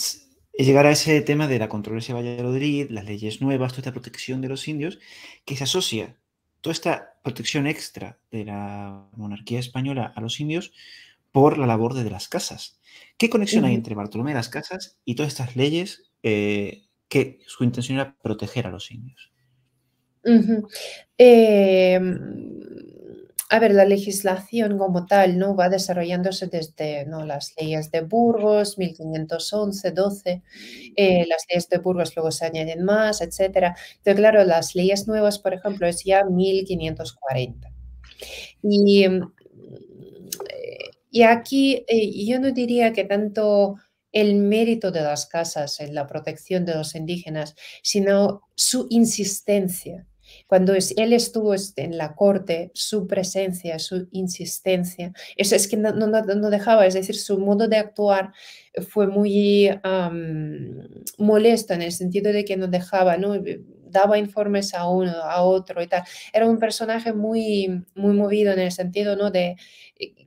llegar a ese tema de la controversia de Valladolid, las leyes nuevas, toda esta protección de los indios, que se asocia, toda esta protección extra de la monarquía española a los indios por la labor de, las casas. ¿Qué conexión hay entre Bartolomé de las Casas y todas estas leyes eh, que su intención era proteger a los indios? A ver, la legislación como tal no va desarrollándose desde las leyes de Burgos, 1511, 12, eh, las leyes de Burgos luego se añaden más, etc. Pero claro, las leyes nuevas, por ejemplo, es ya 1540. Y, aquí eh, yo no diría que tanto el mérito de las casas en la protección de los indígenas, sino su insistencia cuando él estuvo este, en la corte, su presencia, su insistencia, eso es que no, dejaba, es decir, su modo de actuar fue muy molesto en el sentido de que no dejaba, ¿no? Eh, daba informes a uno, a otro y tal. Era un personaje muy, muy movido en el sentido ¿no? de eh,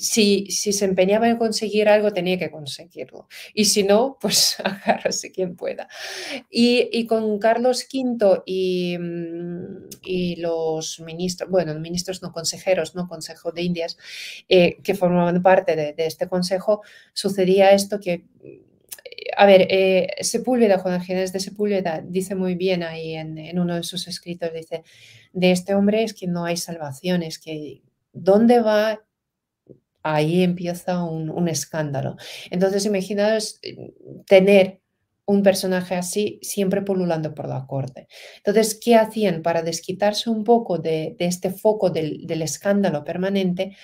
si, se empeñaba en conseguir algo, tenía que conseguirlo. Y si no, pues agárrase quien pueda. Y, y con Carlos V y, mm, y, los ministros, bueno, ministros no consejeros, no Consejo de Indias, eh, que formaban parte de, este consejo, sucedía esto que mm, a ver, eh, Sepúlveda, Juan Ángeles de Sepúlveda, dice muy bien ahí en, en, uno de sus escritos, dice, de este hombre es que no hay salvación, es que dónde va ahí empieza un, escándalo. Entonces, imaginaos eh, tener un personaje así siempre pululando por la corte. Entonces, ¿qué hacían para desquitarse un poco de, este foco del, escándalo permanente?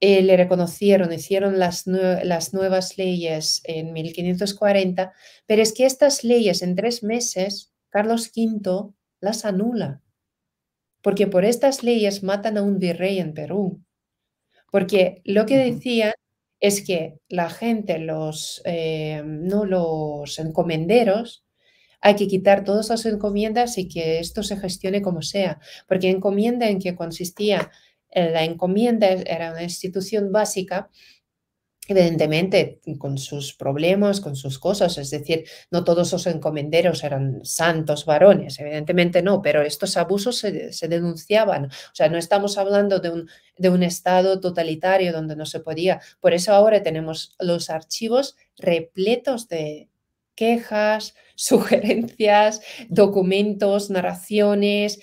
Eh, le reconocieron, hicieron las, las, nuevas leyes en 1540, pero es que estas leyes en tres meses, Carlos V las anula, porque por estas leyes matan a un virrey en Perú, porque lo que decían es que la gente, los, eh, no los encomenderos, hay que quitar todas las encomiendas y que esto se gestione como sea. Porque encomienda en que consistía, la encomienda era una institución básica evidentemente con sus problemas, con sus cosas, es decir, no todos los encomenderos eran santos varones, evidentemente no, pero estos abusos se, denunciaban, o sea, no estamos hablando de un, de un estado totalitario donde no se podía, por eso ahora tenemos los archivos repletos de quejas, sugerencias, documentos, narraciones,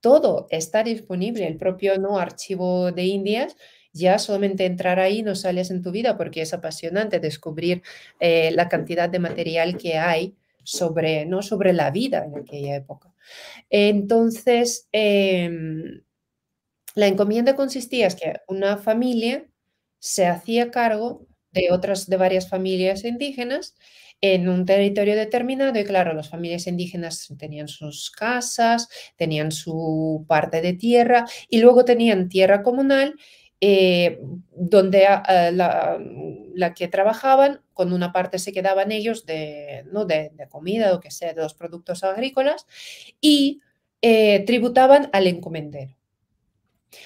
todo está disponible, el propio ¿no? archivo de Indias ya solamente entrar ahí no sales en tu vida porque es apasionante descubrir eh, la cantidad de material que hay sobre, ¿no? sobre la vida en aquella época. Entonces, em, la encomienda consistía en que una familia se hacía cargo de otras, de varias familias indígenas en un territorio determinado y claro, las familias indígenas tenían sus casas, tenían su parte de tierra y luego tenían tierra comunal eh, donde ah, ah, la, que trabajaban, con una parte se quedaban ellos de, ¿no? de, comida, o que sea, de los productos agrícolas, y eh, tributaban al encomendero.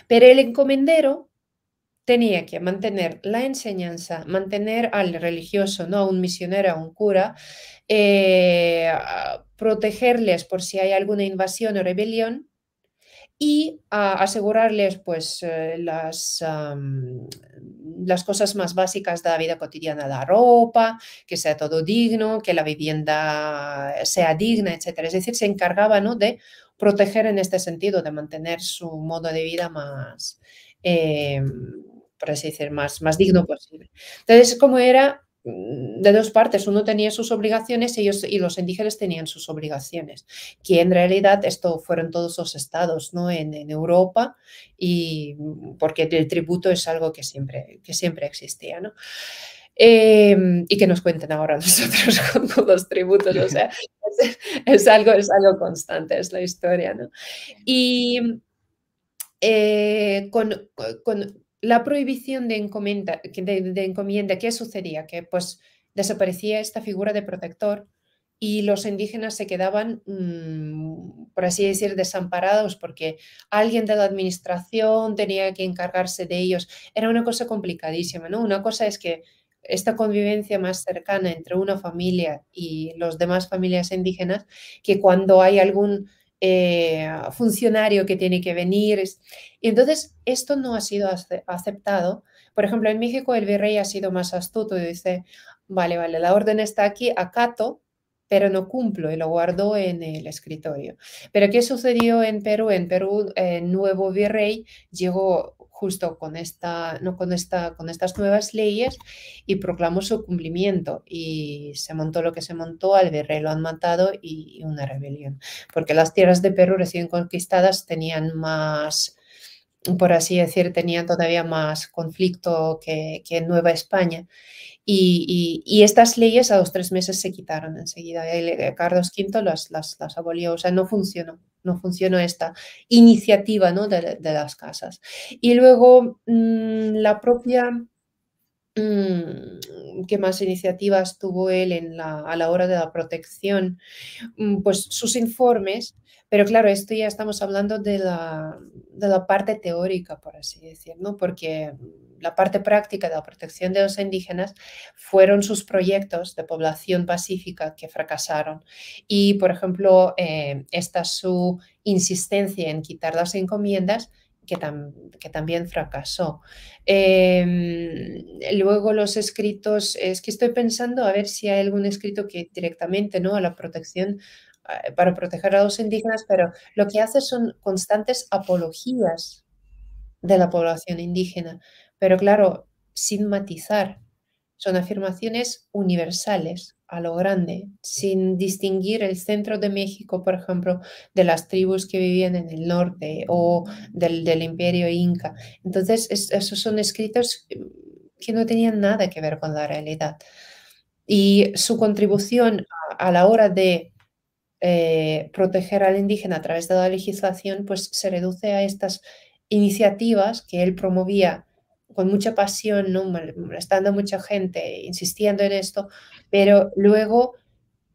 Pero el encomendero tenía que mantener la enseñanza, mantener al religioso, ¿no? a un misionero, a un cura, eh, protegerles por si hay alguna invasión o rebelión, y asegurarles pues, eh, las, las cosas más básicas de la vida cotidiana, la ropa, que sea todo digno, que la vivienda sea digna, etc. Es decir, se encargaba de proteger en este sentido, de mantener su modo de vida más, em, por así más, más digno posible. Entonces, ¿cómo era de dos partes, uno tenía sus obligaciones y, ellos, y los indígenas tenían sus obligaciones, que en realidad esto fueron todos los estados ¿no? en, Europa, y porque el tributo es algo que siempre, que siempre existía. Em, y que nos cuenten ahora nosotros con, los tributos, o sea, es, algo, es algo constante, es la historia. ¿no? Y eh, con la prohibición de encomienda, de, encomienda, ¿qué sucedía? Que pues desaparecía esta figura de protector y los indígenas se quedaban, mm, por así decir, desamparados porque alguien de la administración tenía que encargarse de ellos. Era una cosa complicadísima, ¿no? Una cosa es que esta convivencia más cercana entre una familia y los demás familias indígenas, que cuando hay algún eh, funcionario que tiene que venir. y Entonces, esto no ha sido aceptado. Por ejemplo, en México el virrey ha sido más astuto y dice, vale, vale, la orden está aquí, acato, pero no cumplo y lo guardo en el escritorio. Pero ¿qué sucedió en Perú? En Perú, el eh, nuevo virrey llegó justo con, esta, no, con, esta, con estas nuevas leyes y proclamó su cumplimiento. Y se montó lo que se montó, al virrey lo han matado y, una rebelión. Porque las tierras de Perú recién conquistadas tenían más por así decir, tenían todavía más conflicto que, que Nueva España y, estas leyes a los tres meses se quitaron enseguida. Eh, Carlos V las, las, abolió, o sea, no funcionó, no funcionó esta iniciativa ¿no? de, las casas. Y luego mm, la propia Mm, ¿Qué más iniciativas tuvo él a la hora de la protección? Mm, pues sus informes, pero claro, esto ya estamos hablando de la, parte teórica, por así decirlo, porque mm, la parte práctica de la protección de los indígenas fueron sus proyectos de población pacífica que fracasaron. Y, por ejemplo, eh, esta su insistencia en quitar las encomiendas que, también fracasó. Em, luego los escritos, es que estoy pensando a ver si hay algún escrito que directamente ¿no? a la protección eh, para proteger a los indígenas, pero lo que hace son constantes apologías de la población indígena, pero claro, sin matizar. Son afirmaciones universales a lo grande, sin distinguir el centro de México, por ejemplo, de las tribus que vivían en el norte o del, imperio inca. Entonces, esos son escritos mm, que no tenían nada que ver con la realidad. Y su contribución a, la hora de eh, proteger al indígena a través de la legislación, pues se reduce a estas iniciativas que él promovía con mucha pasión, ¿no? molestando a mucha gente, insistiendo en esto, pero luego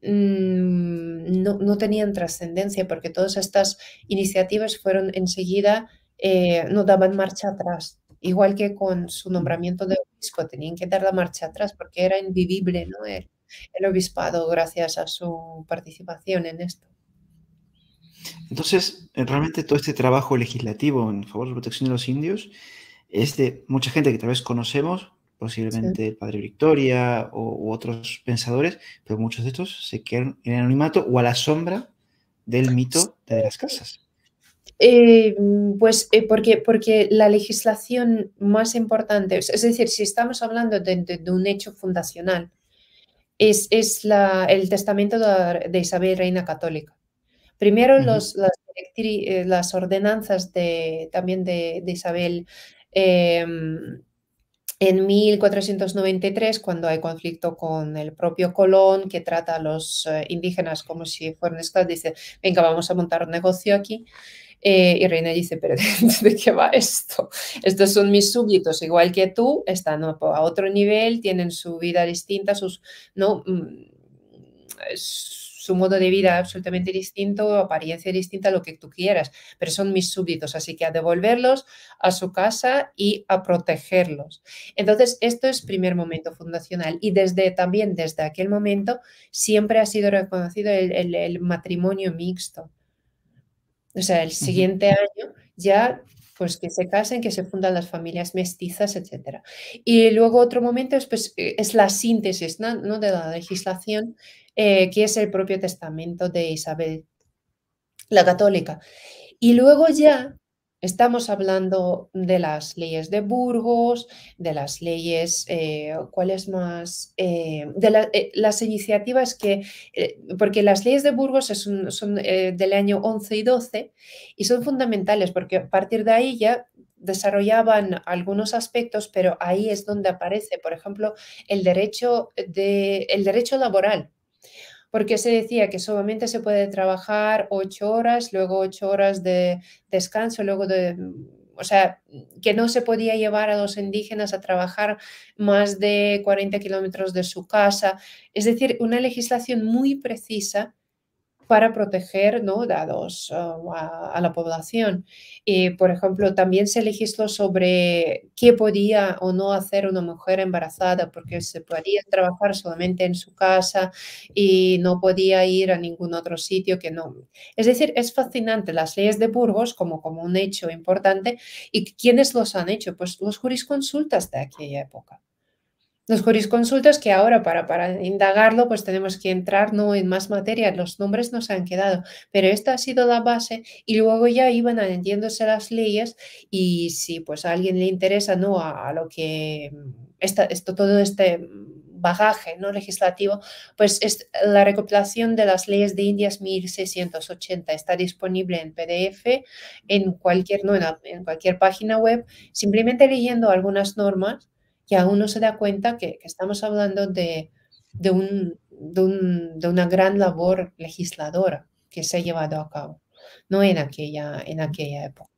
mm, no, tenían trascendencia porque todas estas iniciativas fueron enseguida, eh, no daban marcha atrás. Igual que con su nombramiento de obispo, tenían que dar la marcha atrás porque era invivible ¿no? el, el obispado gracias a su participación en esto. Entonces, eh, realmente todo este trabajo legislativo en favor de la protección de los indios es mucha gente que tal vez conocemos, posiblemente el padre Victoria u otros pensadores, pero muchos de estos se quedan en el anonimato o a la sombra del mito de las casas. Eh, pues eh, porque, porque la legislación más importante, es decir, si estamos hablando de, un hecho fundacional, es, la, el testamento de, Isabel Reina Católica. Primero los, las, eh, ordenanzas también de, Isabel Em, en 1493, cuando hay conflicto con el propio Colón, que trata a los eh, indígenas como si fueran esclavos, dice, venga, vamos a montar un negocio aquí. Eh, y Reina dice, pero ¿de qué va esto? Estos son mis súbditos, igual que tú, están a otro nivel, tienen su vida distinta, sus, ¿no? Mm, su modo de vida absolutamente distinto, apariencia distinta, lo que tú quieras, pero son mis súbditos, así que a devolverlos a su casa y a protegerlos. Entonces, esto es primer momento fundacional y desde también desde aquel momento siempre ha sido reconocido el, matrimonio mixto. O sea, el siguiente año ya pues que se casen, que se fundan las familias mestizas, etc. Y luego otro momento es, pues, eh, es la síntesis ¿no? de la legislación, eh, que es el propio testamento de Isabel la católica. Y luego ya Estamos hablando de las leyes de Burgos, de las leyes, eh, ¿cuáles más? Eh, de eh, las iniciativas que, porque las leyes de Burgos son del año 11 y 12 y son fundamentales porque a partir de ahí ya desarrollaban algunos aspectos, pero ahí es donde aparece, por ejemplo, el derecho, de, el derecho laboral porque se decía que solamente se puede trabajar ocho horas, luego ocho horas de descanso, luego de... Mm, o sea, que no se podía llevar a los indígenas a trabajar más de 40 kilómetros de su casa. Es decir, una legislación muy precisa para proteger ¿no? Eh, a, la población. por ejemplo, también se legisló sobre qué podía o no hacer una mujer embarazada, porque se podía trabajar solamente en su casa y no podía ir a ningún otro sitio que no. Es decir, es fascinante las leyes de Burgos como, como un hecho importante. ¿Y quiénes los han hecho? Pues los jurisconsultas de aquella época los jurisconsultos que ahora para, para indagarlo pues tenemos que entrar no en más materia, los nombres nos han quedado, pero esta ha sido la base y luego ya iban añadiéndose las leyes y si pues a alguien le interesa no a, lo que mm, esta, esto, todo este mm, bagaje no legislativo, pues es la recopilación de las leyes de Indias 1680. Está disponible en PDF, en cualquier, no, en cualquier página web, simplemente leyendo algunas normas que aún no se da cuenta que, estamos hablando de, de, un, de, una gran labor legisladora que se ha llevado a cabo, no en aquella, en aquella época.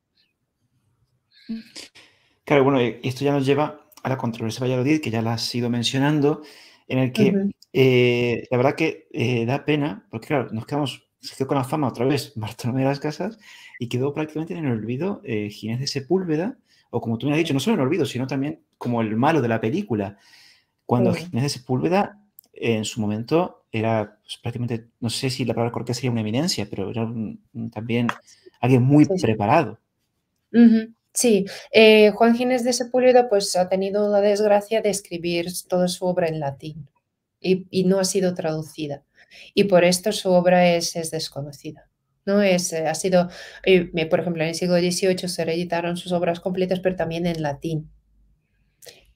Claro, bueno, eh, esto ya nos lleva a la controversia de Valladolid, que ya la has ido mencionando, en el que eh, la verdad que eh, da pena, porque claro, nos quedamos, se quedó con la fama otra vez Bartolomé de las Casas y quedó prácticamente en el olvido Ginés de Sepúlveda, o como tú me has dicho, no solo en el olvido, sino también como el malo de la película. Cuando sí. de Sepúlveda, en su momento, era pues, prácticamente, no sé si la palabra cortés sería una eminencia, pero era también alguien muy preparado. Sí, eh, Juan Ginés de Sepúlveda pues, ha tenido la desgracia de escribir toda su obra en latín y, no ha sido traducida. Y por esto su obra es, desconocida. ¿no? Es, eh, ha sido, eh, por ejemplo, en el siglo XVIII se reeditaron sus obras completas, pero también en latín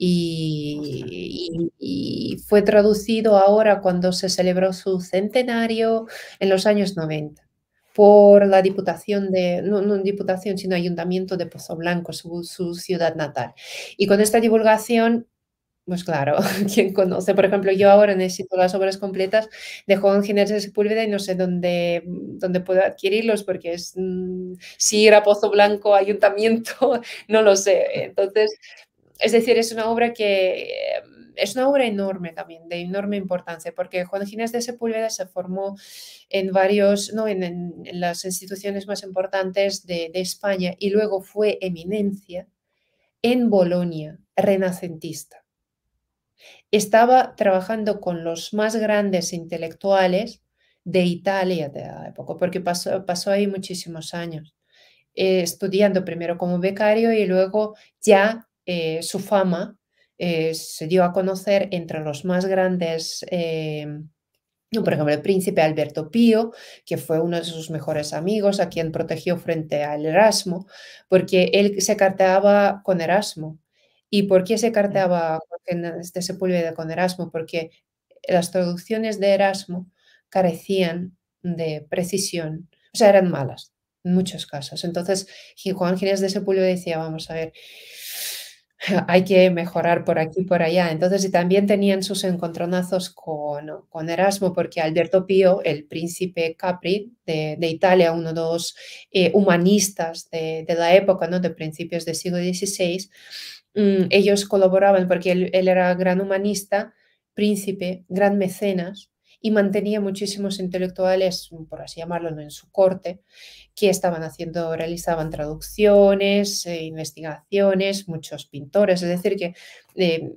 y, fue traducido ahora cuando se celebró su centenario en los años 90 por la diputación de, no, diputación, sino ayuntamiento de Pozo Blanco, su, ciudad natal. Y con esta divulgación pues claro, quien conoce, por ejemplo, yo ahora necesito las obras completas de Juan Ginés de Sepúlveda y no sé dónde, dónde puedo adquirirlos porque es mm, si era Pozo Blanco, Ayuntamiento, no lo sé. Entonces, es decir, es una obra que eh, es una obra enorme también, de enorme importancia, porque Juan Ginés de Sepúlveda se formó en varios, no, en, las instituciones más importantes de, España y luego fue eminencia en Bolonia, renacentista. Estaba trabajando con los más grandes intelectuales de Italia de la época, porque pasó, pasó ahí muchísimos años, eh, estudiando primero como becario y luego ya eh, su fama eh, se dio a conocer entre los más grandes, eh, por ejemplo, el príncipe Alberto Pío, que fue uno de sus mejores amigos, a quien protegió frente al Erasmo, porque él se carteaba con Erasmo. ¿Y por qué se carteaba e-, este Sepulveda con Erasmo? Porque las traducciones de Erasmo carecían de precisión, o sea, eran malas en muchos casos. Entonces, Juan Ginés de Sepúlveda decía, vamos a ver, hay que mejorar por aquí y por allá. Entonces, también tenían sus encontronazos con, Erasmo, porque Alberto Pío, el príncipe Capri de, Italia, uno de los eh, humanistas de, la época, ¿no? de principios del siglo XVI, mm, ellos colaboraban porque él, era gran humanista, príncipe, gran mecenas, y mantenía muchísimos intelectuales, por así llamarlo, en su corte, que estaban haciendo, realizaban traducciones, eh, investigaciones, muchos pintores, es decir, que eh,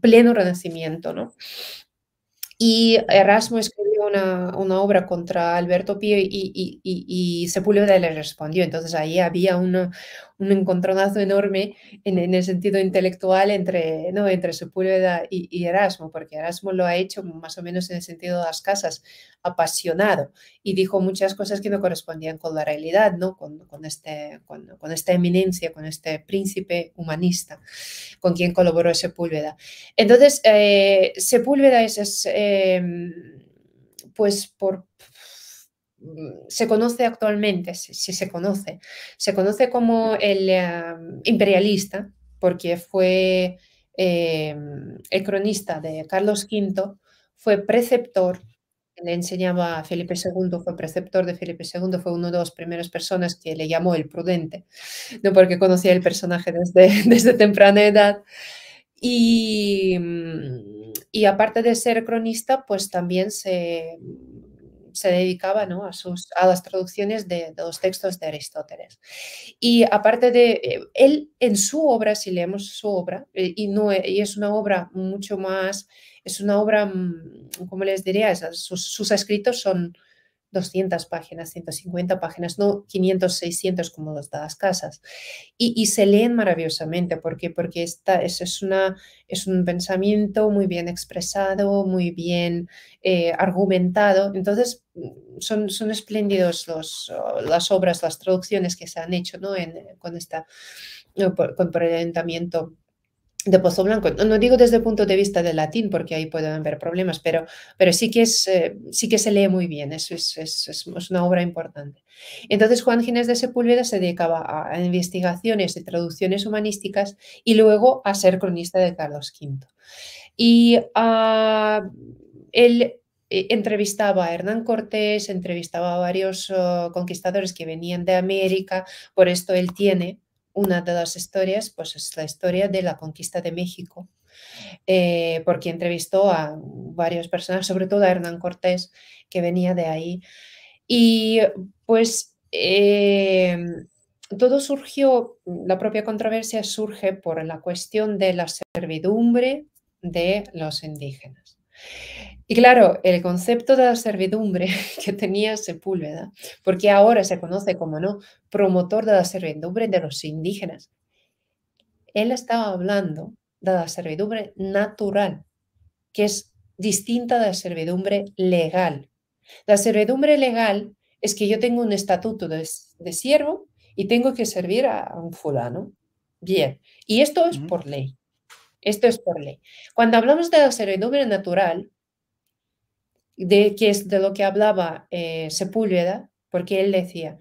pleno renacimiento, ¿no? Y Erasmo escribió una, obra contra Alberto Pío y, Sepúlveda le respondió. Entonces ahí había un encontronazo enorme en, el sentido intelectual entre, ¿no? entre Sepúlveda y, Erasmo, porque Erasmo lo ha hecho más o menos en el sentido de las casas, apasionado, y dijo muchas cosas que no correspondían con la realidad, ¿no? con, este, esta eminencia, con este príncipe humanista con quien colaboró Sepúlveda. Entonces, eh, Sepúlveda es, em, pues por mm, se conoce actualmente, si se conoce, se conoce como el em, imperialista, porque fue em, el cronista de Carlos V, fue preceptor, le enseñaba a Felipe II, fue preceptor de Felipe II, fue uno de las primeras personas que le llamó el prudente, no porque conocía el personaje desde, desde temprana edad. Y mm, y aparte de ser cronista, pues también se, se dedicaba a, sus, a las traducciones de, los textos de Aristóteles. Y aparte de eh, él, en su obra, si leemos su obra, eh, y, no, eh, y es una obra mucho más, es una obra, mm, como les diría, sus escritos son, 200 páginas, 150 páginas, no 500, 600 como los de las casas. Y, se leen maravillosamente, ¿por Porque esta, es, es, una, es un pensamiento muy bien expresado, muy bien eh, argumentado. Entonces, mm, son, son espléndidos los, las obras, las traducciones que se han hecho ¿no? en, con, esta, eh, con, el ayuntamiento de Pozo Blanco. No digo desde el punto de vista del latín, porque ahí pueden haber problemas, pero, pero sí, que es, eh, sí que se lee muy bien, es, una obra importante. Entonces Juan Ginés de Sepúlveda se dedicaba a investigaciones y traducciones humanísticas y luego a ser cronista de Carlos V. Y ah, él eh, entrevistaba a Hernán Cortés, entrevistaba a varios oh, conquistadores que venían de América, por esto él tiene una de las historias pues, es la historia de la conquista de México, eh, porque entrevistó a varias personas, sobre todo a Hernán Cortés, que venía de ahí. Y pues em, todo surgió, la propia controversia surge por la cuestión de la servidumbre de los indígenas. Y claro, el concepto de la servidumbre que tenía Sepúlveda, porque ahora se conoce como no promotor de la servidumbre de los indígenas, él estaba hablando de la servidumbre natural, que es distinta de la servidumbre legal. La servidumbre legal es que yo tengo un estatuto de, siervo y tengo que servir a, un fulano. Bien, y esto es por ley. Esto es por ley. Cuando hablamos de la servidumbre natural, de de lo que hablaba eh, Sepúlveda, porque él decía,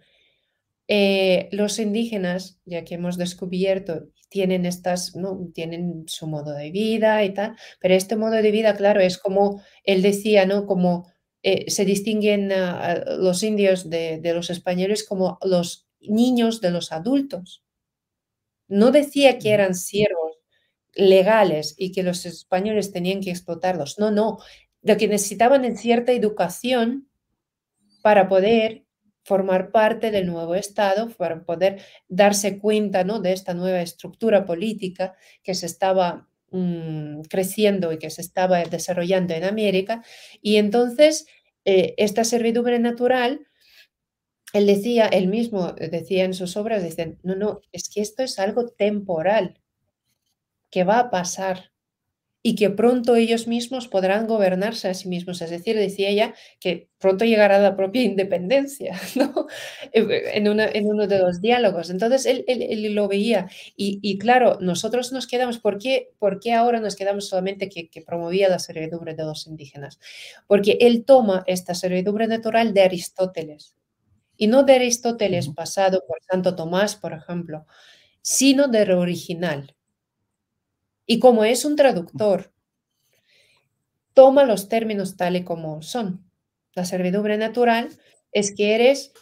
eh, los indígenas, ya que hemos descubierto, tienen estas, ¿no? tienen su modo de vida y tal, pero este modo de vida, claro, es como él decía, ¿no? Como eh, se distinguen los indios de los españoles como los niños de los adultos. No decía que mm. eran siervos legales y que los españoles tenían que explotarlos. No, no, de que necesitaban en cierta educación para poder formar parte del nuevo Estado, para poder darse cuenta ¿no? de esta nueva estructura política que se estaba mm, creciendo y que se estaba desarrollando en América. Y entonces, eh, esta servidumbre natural, él decía, él mismo decía en sus obras, dicen, no, no, es que esto es algo temporal, que va a pasar y que pronto ellos mismos podrán gobernarse a sí mismos. Es decir, decía ella que pronto llegará la propia independencia ¿no? Eh, eh, en, uno de los diálogos. Entonces, él, lo veía. Y, claro, nosotros nos quedamos, ¿por qué, por qué ahora nos quedamos solamente que, que, promovía la servidumbre de los indígenas? Porque él toma esta servidumbre natural de Aristóteles. Y no de Aristóteles pasado por Santo Tomás, por ejemplo, sino del original y como es un traductor, toma los términos tal y como son. La servidumbre natural es que eres,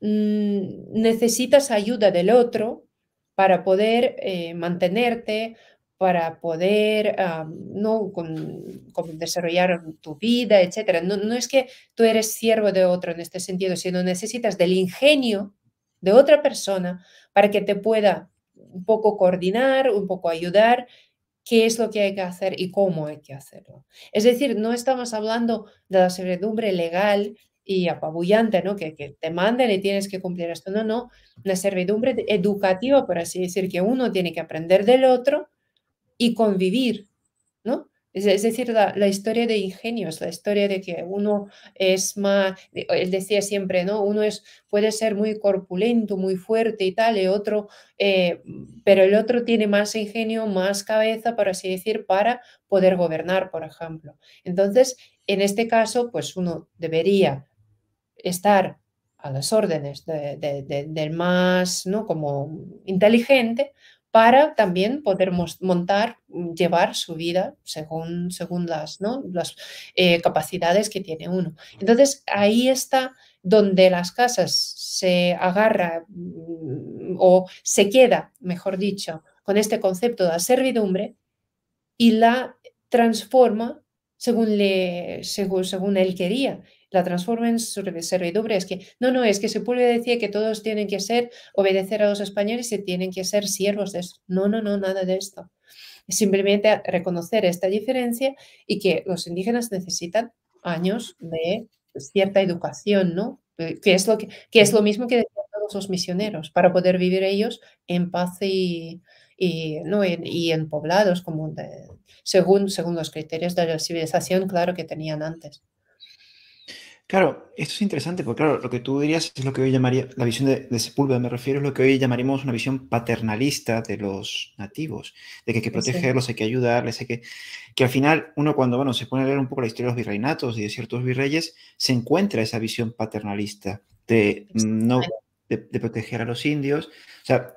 mm, necesitas ayuda del otro para poder eh, mantenerte, para poder ¿no? Con, desarrollar tu vida, etc. No, no, es que tú eres siervo de otro en este sentido, sino necesitas del ingenio de otra persona para que te pueda un poco coordinar, un poco ayudar, qué es lo que hay que hacer y cómo hay que hacerlo. Es decir, no estamos hablando de la servidumbre legal y apabullante, ¿no? Que, te mandan y tienes que cumplir esto. No, no, Una servidumbre educativa, por así decir, que uno tiene que aprender del otro y convivir, ¿no? Es, decir, la, historia de ingenios, la historia de que uno es más, él decía siempre, ¿no? Uno es, puede ser muy corpulento, muy fuerte y tal, y otro, eh, pero el otro tiene más ingenio, más cabeza, por así decir, para poder gobernar, por ejemplo. Entonces, en este caso, pues uno debería estar a las órdenes del más, ¿no? Como inteligente, para también poder montar, mm, llevar su vida según, según las, ¿no? las eh, capacidades que tiene uno. Entonces, ahí está donde las casas se agarra mm, o se queda, mejor dicho, con este concepto de servidumbre y la transforma según, le, según él quería la transformen en servidumbre. Es que, no, no, es que se puede decir que todos tienen que ser, obedecer a los españoles y tienen que ser siervos de eso. No, no, no, nada de esto. Simplemente reconocer esta diferencia y que los indígenas necesitan años de cierta educación, ¿no? Eh, que es lo, que, que es lo mismo que decían todos los misioneros, para poder vivir ellos en paz y, ¿no? y, en poblados, como según, según los criterios de la civilización, claro, que tenían antes. Claro, esto es interesante porque, claro, lo que tú dirías es lo que hoy llamaría, la visión de, Sepúlveda me refiero, es lo que hoy llamaríamos una visión paternalista de los nativos, de que hay que protegerlos, hay que ayudarles, hay que... Que al final uno cuando, bueno, se pone a leer un poco la historia de los virreinatos y de ciertos virreyes, se encuentra esa visión paternalista de no... De, proteger a los indios. O sea,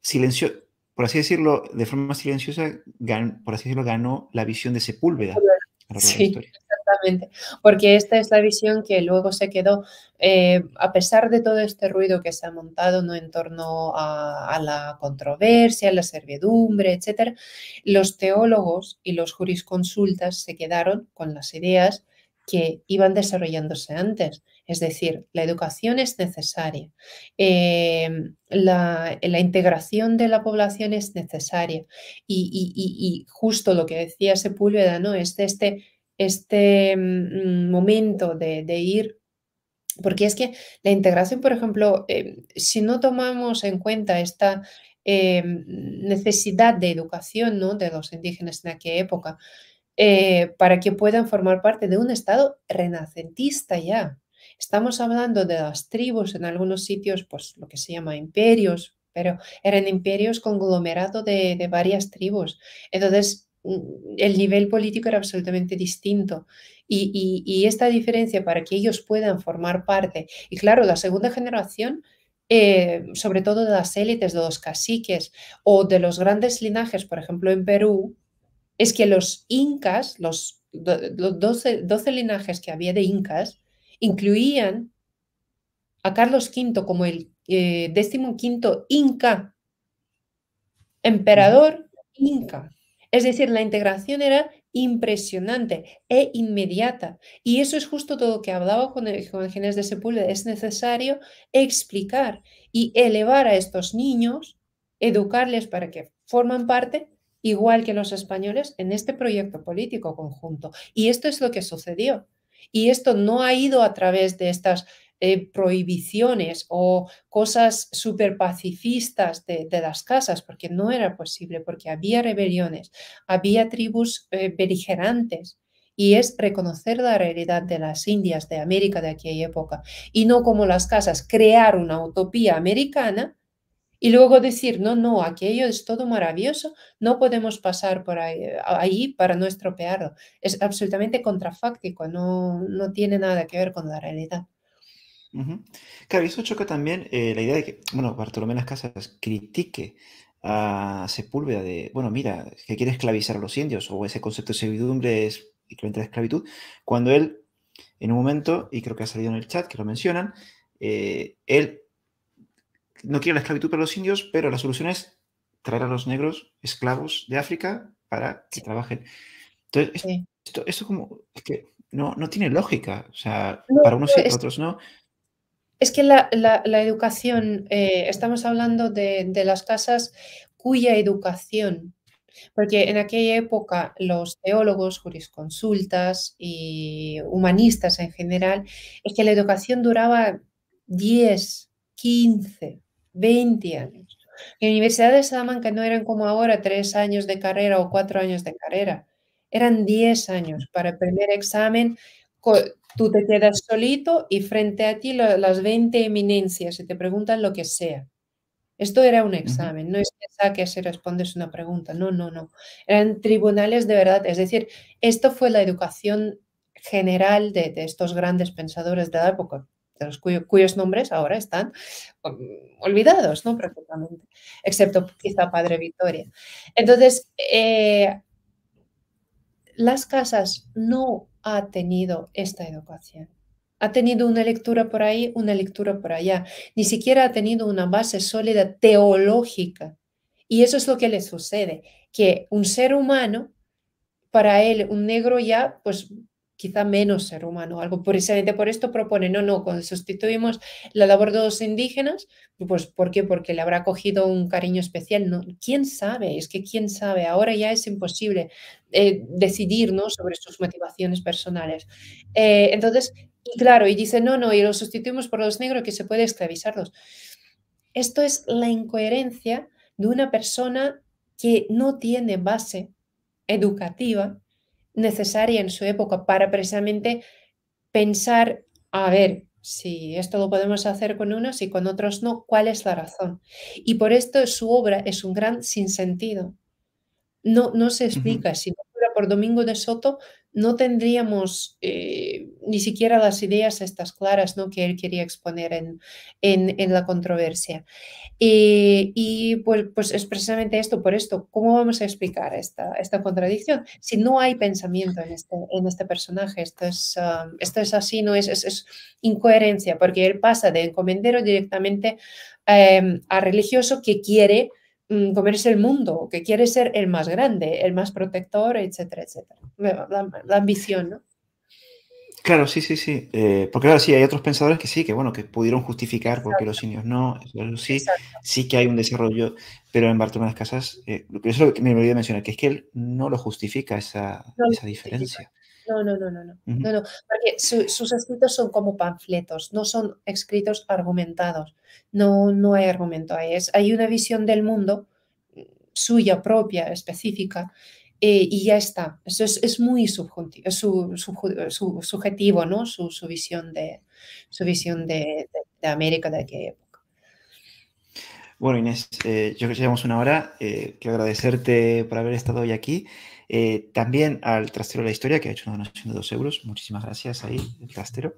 silencio, por así decirlo, de forma silenciosa, por así decirlo, ganó la visión de Sepúlveda. De la porque esta es la visión que luego se quedó, eh, a pesar de todo este ruido que se ha montado en torno a, la controversia, a la servidumbre, etcétera, los teólogos y los jurisconsultas se quedaron con las ideas que iban desarrollándose antes. Es decir, la educación es necesaria, eh, la, integración de la población es necesaria y, y, justo lo que decía Sepúlveda, ¿no? Es de este este mm, momento de, ir, porque es que la integración, por ejemplo, em, si no tomamos en cuenta esta em, necesidad de educación ¿no? de los indígenas en aquella época, eh, para que puedan formar parte de un Estado renacentista ya. Estamos hablando de las tribus en algunos sitios, pues lo que se llama imperios, pero eran imperios conglomerados de, de varias tribus. Entonces, el nivel político era absolutamente distinto. Y, esta diferencia para que ellos puedan formar parte, y claro, la segunda generación, eh, sobre todo de las élites, de los caciques o de los grandes linajes, por ejemplo, en Perú, es que los incas, los, los 12, linajes que había de incas, incluían a Carlos V como el eh, décimo quinto inca, emperador inca. Es decir, la integración era impresionante e inmediata. Y eso es justo todo lo que hablaba con, el, con de Sepúlveda. Es necesario explicar y elevar a estos niños, educarles para que forman parte, igual que los españoles, en este proyecto político conjunto. Y esto es lo que sucedió. Y esto no ha ido a través de estas eh, prohibiciones o cosas súper pacifistas de, las casas, porque no era posible, porque había rebeliones, había tribus eh, beligerantes. Y es reconocer la realidad de las Indias, de América de aquella época, y no como las casas, crear una utopía americana y luego decir, no, no, aquello es todo maravilloso, no podemos pasar por ahí, para no estropearlo. Es absolutamente contrafáctico, no, no tiene nada que ver con la realidad. Claro, y eso choca también eh, la idea de que, bueno, Bartolomé Las Casas critique a Sepúlveda de, bueno, mira, que quiere esclavizar a los indios, o ese concepto de servidumbre es equivalente de esclavitud, cuando él, en un momento, y creo que ha salido en el chat que lo mencionan, eh, él no quiere la esclavitud para los indios, pero la solución es traer a los negros esclavos de África para que trabajen. Entonces, esto, como, es que no, tiene lógica, o sea, para unos sí, para otros no. Es que la, educación, eh, estamos hablando de, las casas cuya educación porque en aquella época los teólogos, jurisconsultas y humanistas en general, es que la educación duraba 10, 15, 20 años. La Universidad de Salamanca no eran como ahora tres años de carrera o cuatro años de carrera, eran 10 años para el primer examen Tú te quedas solito y frente a ti las 20 eminencias y te preguntan lo que sea. Esto era un examen, no es que se y respondes una pregunta, no, no, no. Eran tribunales de verdad, es decir, esto fue la educación general de, estos grandes pensadores de la época, de los cuyos nombres ahora están mm, olvidados, ¿no? Prácticamente, excepto quizá Padre Victoria. Entonces, eh, las casas no ha tenido esta educación. Ha tenido una lectura por ahí, una lectura por allá. Ni siquiera ha tenido una base sólida teológica. Y eso es lo que le sucede, que un ser humano, para él, un negro ya, pues quizá menos ser humano. Algo precisamente por esto propone, no, no, cuando sustituimos la labor de los indígenas, pues ¿por qué? Porque le habrá cogido un cariño especial. No, ¿Quién sabe? Es que quién sabe. Ahora ya es imposible eh, decidir sobre sus motivaciones personales. Eh, entonces, claro, y dice, no, no, y los sustituimos por los negros que se puede esclavizarlos. Esto es la incoherencia de una persona que no tiene base educativa necesaria en su época para precisamente pensar, a ver, si esto lo podemos hacer con unos y con otros no, ¿cuál es la razón? Y por esto su obra es un gran sinsentido. No, no se explica. Si por Domingo de Soto, no tendríamos eh, ni siquiera las ideas estas claras ¿no? que él quería exponer en, la controversia. Eh, y pues, pues, es precisamente esto, por esto, ¿cómo vamos a explicar esta, esta contradicción? Si no hay pensamiento en este, en este personaje, esto es, um, esto es así, no es, es, incoherencia, porque él pasa de encomendero directamente em, a religioso que quiere Mm, comerse el mundo, que quiere ser el más grande, el más protector, etcétera, etcétera. La, ambición, ¿no? Claro, sí, sí, sí. Eh, porque claro, sí, hay otros pensadores que sí, que bueno, que pudieron justificar porque los niños no, sí, sí que hay un desarrollo, pero en Bartolomé Casas, eh, eso es lo que me olvidé de mencionar, que es que él no lo justifica esa, diferencia. No, no, no, no, no. no, porque sus escritos son como panfletos, no son escritos argumentados. No, no hay argumento ahí. hay una visión del mundo mm, suya propia, específica, eh, y ya está. Eso es, muy subjuntivo, su, subjetivo, ¿no? Su, visión, de, su visión de, América de aquella época. Bueno, Inés, eh, yo creo que llevamos una hora. Eh, quiero agradecerte por haber estado hoy aquí. Eh, también al trastero de la historia, que ha hecho una donación de 2 euros. Muchísimas gracias ahí, el trastero.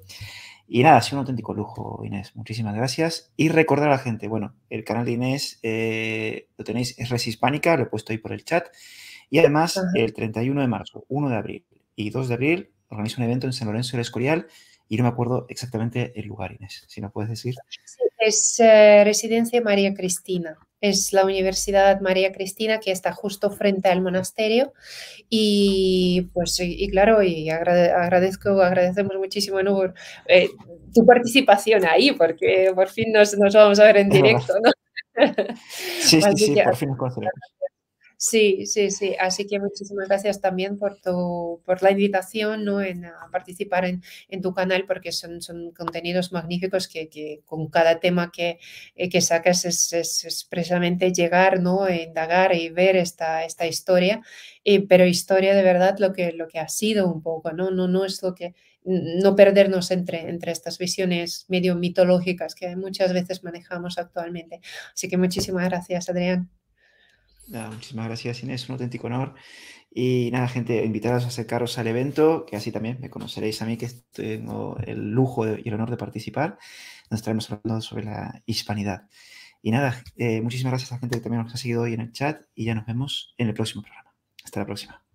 Y nada, ha sido un auténtico lujo, Inés. Muchísimas gracias. Y recordar a la gente, bueno, el canal de Inés eh, lo tenéis, es Res Hispánica, lo he puesto ahí por el chat. Y además, el 31 de marzo, 1 de abril y 2 de abril, organizo un evento en San Lorenzo del Escorial y no me acuerdo exactamente el lugar, Inés, si no puedes decir. es eh, Residencia María Cristina es la Universidad María Cristina, que está justo frente al monasterio. Y pues, y, claro, y agradezco, agradecemos muchísimo, a eh, tu participación ahí, porque por fin nos, vamos a ver en directo, Sí, sí, sí, por fin nos Sí, sí, sí. Así que muchísimas gracias también por, tu, por la invitación ¿no? en, a participar en, tu canal porque son, contenidos magníficos que, con cada tema que, eh, que sacas es, es, precisamente llegar, ¿no? E indagar y ver esta, esta historia, eh, pero historia de verdad lo que, lo que ha sido un poco, ¿no? No, no es lo que no perdernos entre, entre estas visiones medio mitológicas que muchas veces manejamos actualmente. Así que muchísimas gracias, Adrián muchísimas gracias Inés, un auténtico honor. Y nada, gente, invitaros a acercaros al evento, que así también me conoceréis a mí, que tengo el lujo y el honor de participar. Nos estaremos hablando sobre la hispanidad. Y nada, eh, muchísimas gracias a la gente que también nos ha seguido hoy en el chat y ya nos vemos en el próximo programa. Hasta la próxima.